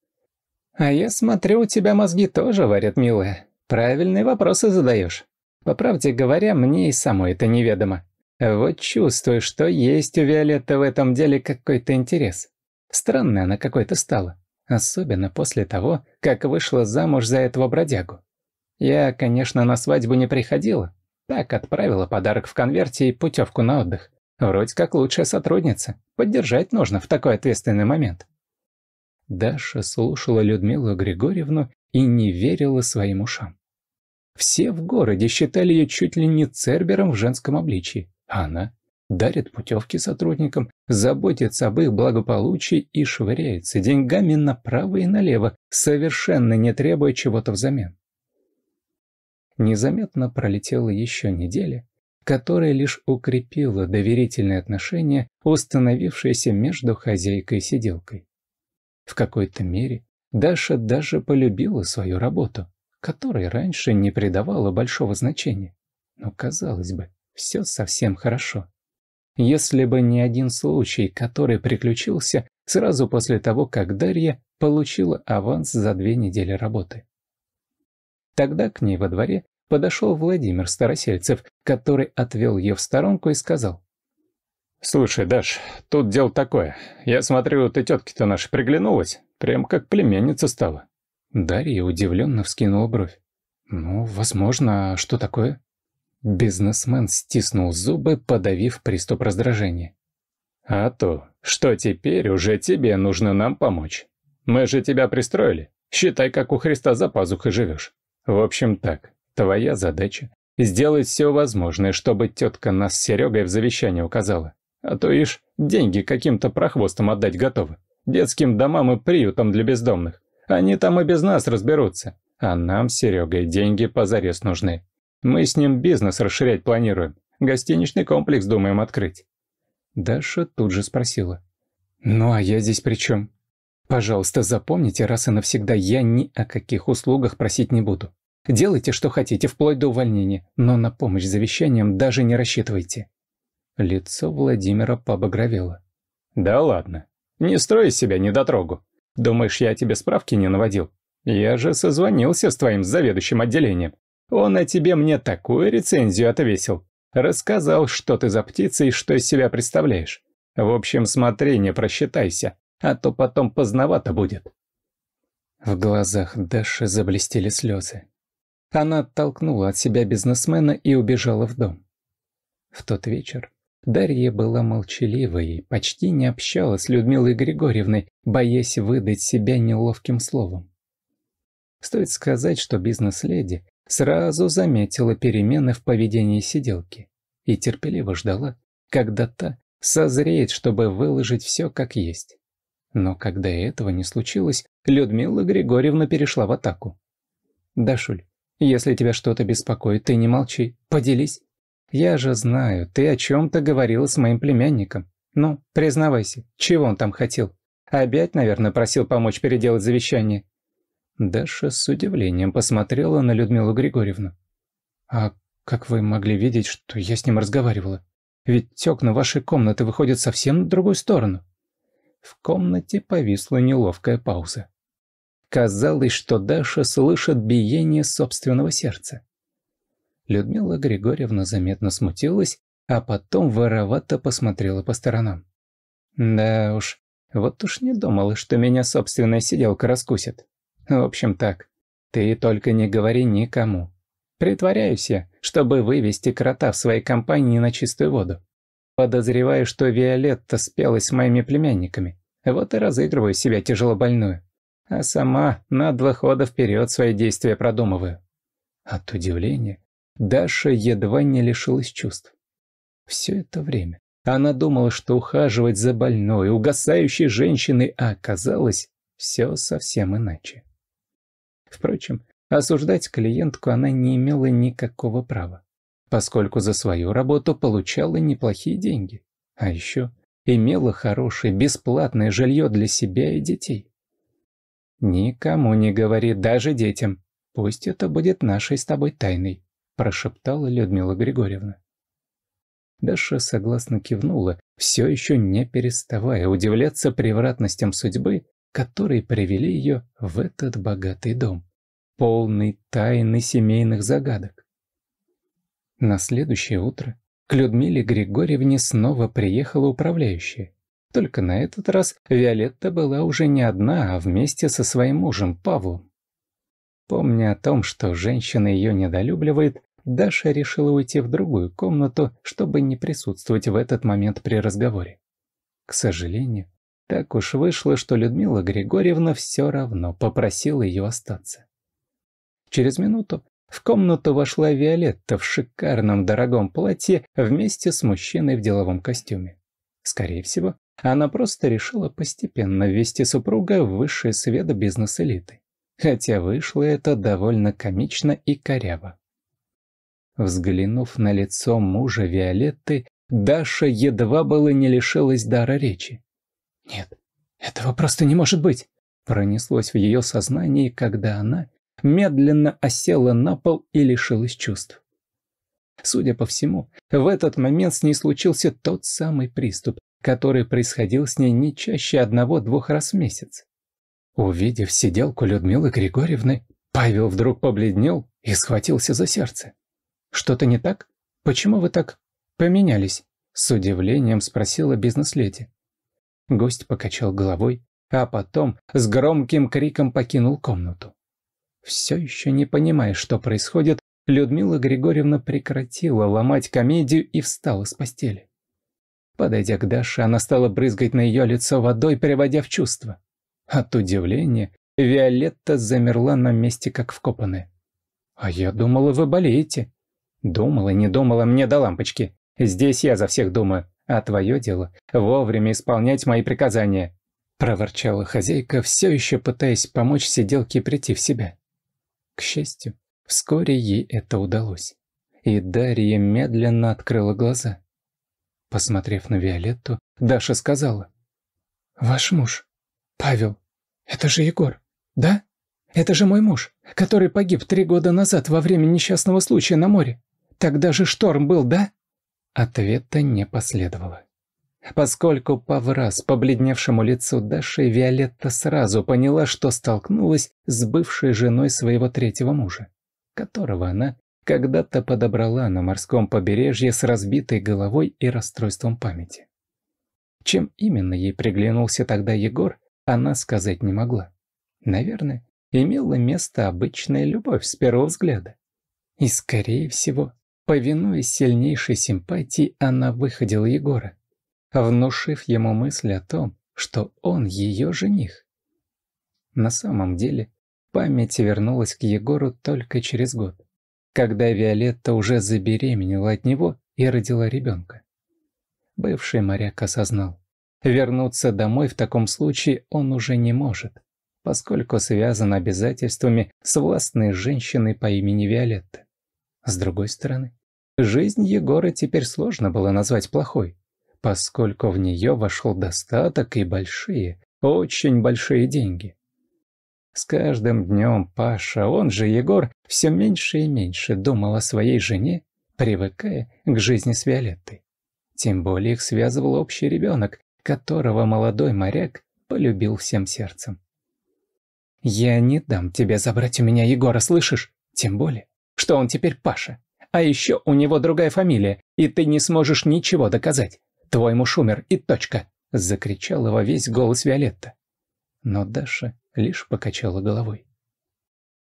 «А я смотрю, у тебя мозги тоже варят, милая. Правильные вопросы задаешь. По правде говоря, мне и самой это неведомо. Вот чувствую, что есть у Виолетты в этом деле какой-то интерес. Странная она какой-то стала. Особенно после того, как вышла замуж за этого бродягу. Я, конечно, на свадьбу не приходила. Так отправила подарок в конверте и путевку на отдых. Вроде как лучшая сотрудница. Поддержать нужно в такой ответственный момент. Даша слушала Людмилу Григорьевну и не верила своим ушам. Все в городе считали ее чуть ли не цербером в женском обличии. А она дарит путевки сотрудникам, заботится об их благополучии и швыряется деньгами направо и налево, совершенно не требуя чего-то взамен. Незаметно пролетела еще неделя, которое лишь укрепило доверительные отношения, установившиеся между хозяйкой и сиделкой. В какой-то мере Даша даже полюбила свою работу, которой раньше не придавала большого значения. Но, казалось бы, все совсем хорошо. Если бы не один случай, который приключился сразу после того, как Дарья получила аванс за две недели работы. Тогда к ней во дворе подошел Владимир Старосельцев, который отвел ее в сторонку и сказал. «Слушай, Даш, тут дело такое. Я смотрю, ты тетке-то наша приглянулась, прям как племянница стала». Дарья удивленно вскинула бровь. «Ну, возможно, а что такое?» Бизнесмен стиснул зубы, подавив приступ раздражения. «А то, что теперь уже тебе нужно нам помочь. Мы же тебя пристроили. Считай, как у Христа за пазухой живешь. В общем так, Твоя задача – сделать все возможное, чтобы тетка нас с Серегой в завещание указала. А то, ишь, деньги каким-то прохвостом отдать готовы. Детским домам и приютам для бездомных. Они там и без нас разберутся. А нам с Серегой деньги позарез нужны. Мы с ним бизнес расширять планируем. Гостиничный комплекс думаем открыть». Даша тут же спросила. «Ну а я здесь при чем? Пожалуйста, запомните раз и навсегда, я ни о каких услугах просить не буду. Делайте, что хотите, вплоть до увольнения, но на помощь завещанием даже не рассчитывайте». Лицо Владимира побагровело. «Да ладно. Не строй из себя недотрогу. Думаешь, я тебе справки не наводил? Я же созвонился с твоим заведующим отделением. Он о тебе мне такую рецензию отвесил. Рассказал, что ты за птица и что из себя представляешь. В общем, смотри, не просчитайся, а то потом поздновато будет». В глазах Даши заблестели слезы. Она оттолкнула от себя бизнесмена и убежала в дом. В тот вечер Дарья была молчаливой, почти не общалась с Людмилой Григорьевной, боясь выдать себя неловким словом. Стоит сказать, что бизнес-леди сразу заметила перемены в поведении сиделки и терпеливо ждала, когда та созреет, чтобы выложить все как есть. Но когда этого не случилось, Людмила Григорьевна перешла в атаку. «Дашуль, если тебя что-то беспокоит, ты не молчи, поделись. Я же знаю, ты о чем-то говорила с моим племянником. Ну, признавайся, чего он там хотел? Опять, наверное, просил помочь переделать завещание». Даша с удивлением посмотрела на Людмилу Григорьевну. «А как вы могли видеть, что я с ним разговаривала? Ведь окна вашей комнаты выходят совсем на другую сторону». В комнате повисла неловкая пауза. Казалось, что Даша слышит биение собственного сердца. Людмила Григорьевна заметно смутилась, а потом воровато посмотрела по сторонам. Да уж, вот уж не думала, что меня собственная сиделка раскусит. В общем так, ты только не говори никому. Притворяюсь я, чтобы вывести крота в своей компании на чистую воду. Подозреваю, что Виолетта спелась с моими племянниками. Вот и разыгрываю себя тяжелобольную а сама на два хода вперед свои действия продумываю. От удивления Даша едва не лишилась чувств. Все это время она думала, что ухаживать за больной, угасающей женщиной, а оказалось все совсем иначе. Впрочем, осуждать клиентку она не имела никакого права, поскольку за свою работу получала неплохие деньги, а еще имела хорошее бесплатное жилье для себя и детей. «Никому не говори, даже детям. Пусть это будет нашей с тобой тайной», – прошептала Людмила Григорьевна. Даша согласно кивнула, все еще не переставая удивляться превратностям судьбы, которые привели ее в этот богатый дом, полный тайны семейных загадок. На следующее утро к Людмиле Григорьевне снова приехала управляющая только на этот раз Виолетта была уже не одна, а вместе со своим мужем Павлом. Помня о том, что женщина ее недолюбливает, Даша решила уйти в другую комнату, чтобы не присутствовать в этот момент при разговоре. К сожалению, так уж вышло, что Людмила Григорьевна все равно попросила ее остаться. Через минуту в комнату вошла Виолетта в шикарном дорогом платье вместе с мужчиной в деловом костюме. Скорее всего, она просто решила постепенно ввести супруга в высший свет бизнес-элиты. Хотя вышло это довольно комично и коряво. Взглянув на лицо мужа Виолетты, Даша едва было не лишилась дара речи. «Нет, этого просто не может быть!» Пронеслось в ее сознании, когда она медленно осела на пол и лишилась чувств. Судя по всему, в этот момент с ней случился тот самый приступ, который происходил с ней не чаще одного-двух раз в месяц. Увидев сиделку Людмилы Григорьевны, Павел вдруг побледнел и схватился за сердце. «Что-то не так? Почему вы так поменялись?» – с удивлением спросила бизнес-леди. Гость покачал головой, а потом с громким криком покинул комнату. Все еще не понимая, что происходит, Людмила Григорьевна прекратила ломать комедию и встала с постели. Подойдя к Даше, она стала брызгать на ее лицо водой, приводя в чувство. От удивления Виолетта замерла на месте, как вкопанная. «А я думала, вы болеете». «Думала, не думала, мне до лампочки. Здесь я за всех думаю, а твое дело – вовремя исполнять мои приказания», – проворчала хозяйка, все еще пытаясь помочь сиделке прийти в себя. К счастью, вскоре ей это удалось, и Дарья медленно открыла глаза. Посмотрев на Виолетту, Даша сказала. «Ваш муж? Павел? Это же Егор, да? Это же мой муж, который погиб три года назад во время несчастного случая на море. Тогда же шторм был, да?» Ответа не последовало. Поскольку повраз побледневшему лицу Даши, Виолетта сразу поняла, что столкнулась с бывшей женой своего третьего мужа, которого она когда-то подобрала на морском побережье с разбитой головой и расстройством памяти. Чем именно ей приглянулся тогда Егор, она сказать не могла. Наверное, имела место обычная любовь с первого взгляда. И, скорее всего, повинуясь сильнейшей симпатии, она выходила Егора, внушив ему мысль о том, что он ее жених. На самом деле, память вернулась к Егору только через год когда Виолетта уже забеременела от него и родила ребенка. Бывший моряк осознал, вернуться домой в таком случае он уже не может, поскольку связан обязательствами с властной женщиной по имени Виолетта. С другой стороны, жизнь Егора теперь сложно было назвать плохой, поскольку в нее вошел достаток и большие, очень большие деньги. С каждым днем Паша, он же Егор, все меньше и меньше думал о своей жене, привыкая к жизни с Виолеттой. Тем более их связывал общий ребенок, которого молодой моряк полюбил всем сердцем. «Я не дам тебе забрать у меня Егора, слышишь? Тем более, что он теперь Паша. А еще у него другая фамилия, и ты не сможешь ничего доказать. Твой муж умер, и точка!» – закричал его весь голос Виолетта. Но Даша лишь покачала головой.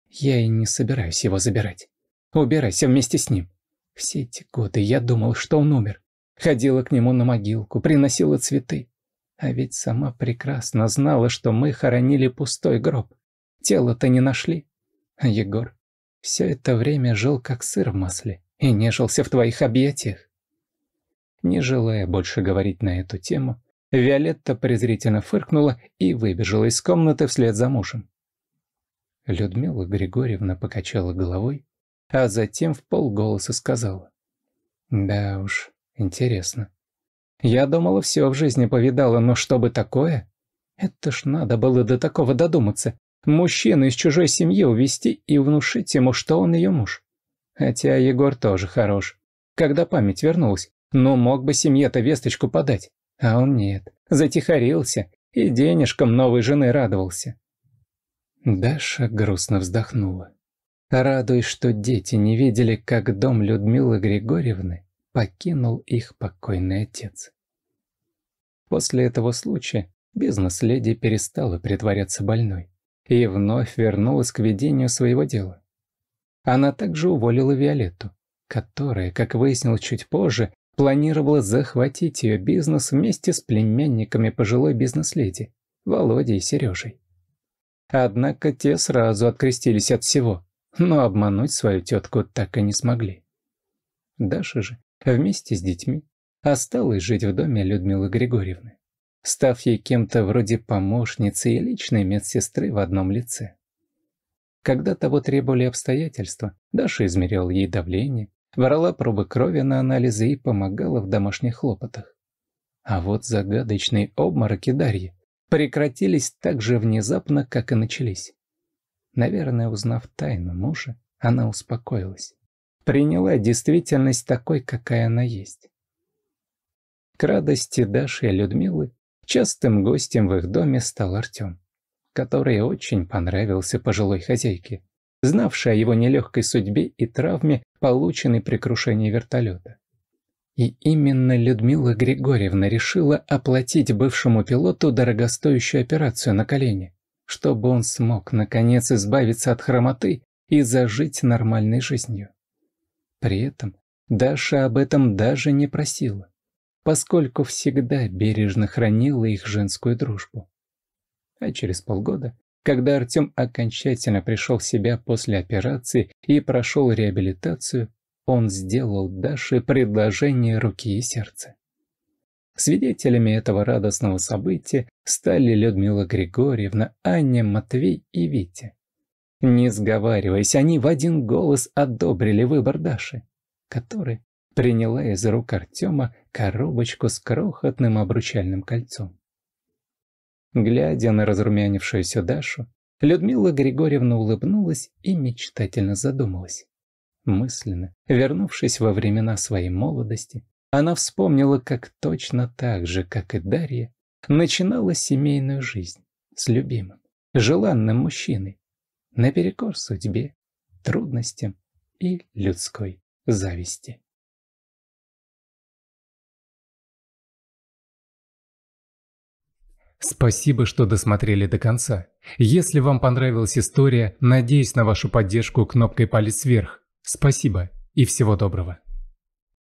«Я и не собираюсь его забирать. Убирайся вместе с ним. Все эти годы я думал, что он умер. Ходила к нему на могилку, приносила цветы. А ведь сама прекрасно знала, что мы хоронили пустой гроб. Тело-то не нашли. Егор все это время жил как сыр в масле и нежился в твоих объятиях. Не желая больше говорить на эту тему, Виолетта презрительно фыркнула и выбежала из комнаты вслед за мужем. Людмила Григорьевна покачала головой, а затем в полголоса сказала. «Да уж, интересно. Я думала, все в жизни повидала, но что бы такое? Это ж надо было до такого додуматься. Мужчину из чужой семьи увести и внушить ему, что он ее муж. Хотя Егор тоже хорош. Когда память вернулась, но мог бы семье-то весточку подать. А он нет, затихарился и денежкам новой жены радовался. Даша грустно вздохнула, радуясь, что дети не видели, как дом Людмилы Григорьевны покинул их покойный отец. После этого случая бизнес-леди перестала притворяться больной и вновь вернулась к ведению своего дела. Она также уволила Виолетту, которая, как выяснилось чуть позже, планировала захватить ее бизнес вместе с племянниками пожилой бизнес-леди, Володей и Сережей. Однако те сразу открестились от всего, но обмануть свою тетку так и не смогли. Даша же вместе с детьми осталась жить в доме Людмилы Григорьевны, став ей кем-то вроде помощницы и личной медсестры в одном лице. Когда того требовали обстоятельства, Даша измерял ей давление, брала пробы крови на анализы и помогала в домашних хлопотах. А вот загадочные обмороки Дарьи прекратились так же внезапно, как и начались. Наверное, узнав тайну мужа, она успокоилась. Приняла действительность такой, какая она есть. К радости Даши и Людмилы частым гостем в их доме стал Артем, который очень понравился пожилой хозяйке знавший о его нелегкой судьбе и травме, полученной при крушении вертолета. И именно Людмила Григорьевна решила оплатить бывшему пилоту дорогостоящую операцию на колене, чтобы он смог, наконец, избавиться от хромоты и зажить нормальной жизнью. При этом Даша об этом даже не просила, поскольку всегда бережно хранила их женскую дружбу. А через полгода когда Артем окончательно пришел в себя после операции и прошел реабилитацию, он сделал Даше предложение руки и сердца. Свидетелями этого радостного события стали Людмила Григорьевна, Аня, Матвей и Витя. Не сговариваясь, они в один голос одобрили выбор Даши, который приняла из рук Артема коробочку с крохотным обручальным кольцом. Глядя на разрумянившуюся Дашу, Людмила Григорьевна улыбнулась и мечтательно задумалась. Мысленно, вернувшись во времена своей молодости, она вспомнила, как точно так же, как и Дарья, начинала семейную жизнь с любимым, желанным мужчиной, наперекор судьбе, трудностям и людской зависти. Спасибо, что досмотрели до конца. Если вам понравилась история, надеюсь на вашу поддержку кнопкой палец вверх. Спасибо и всего доброго.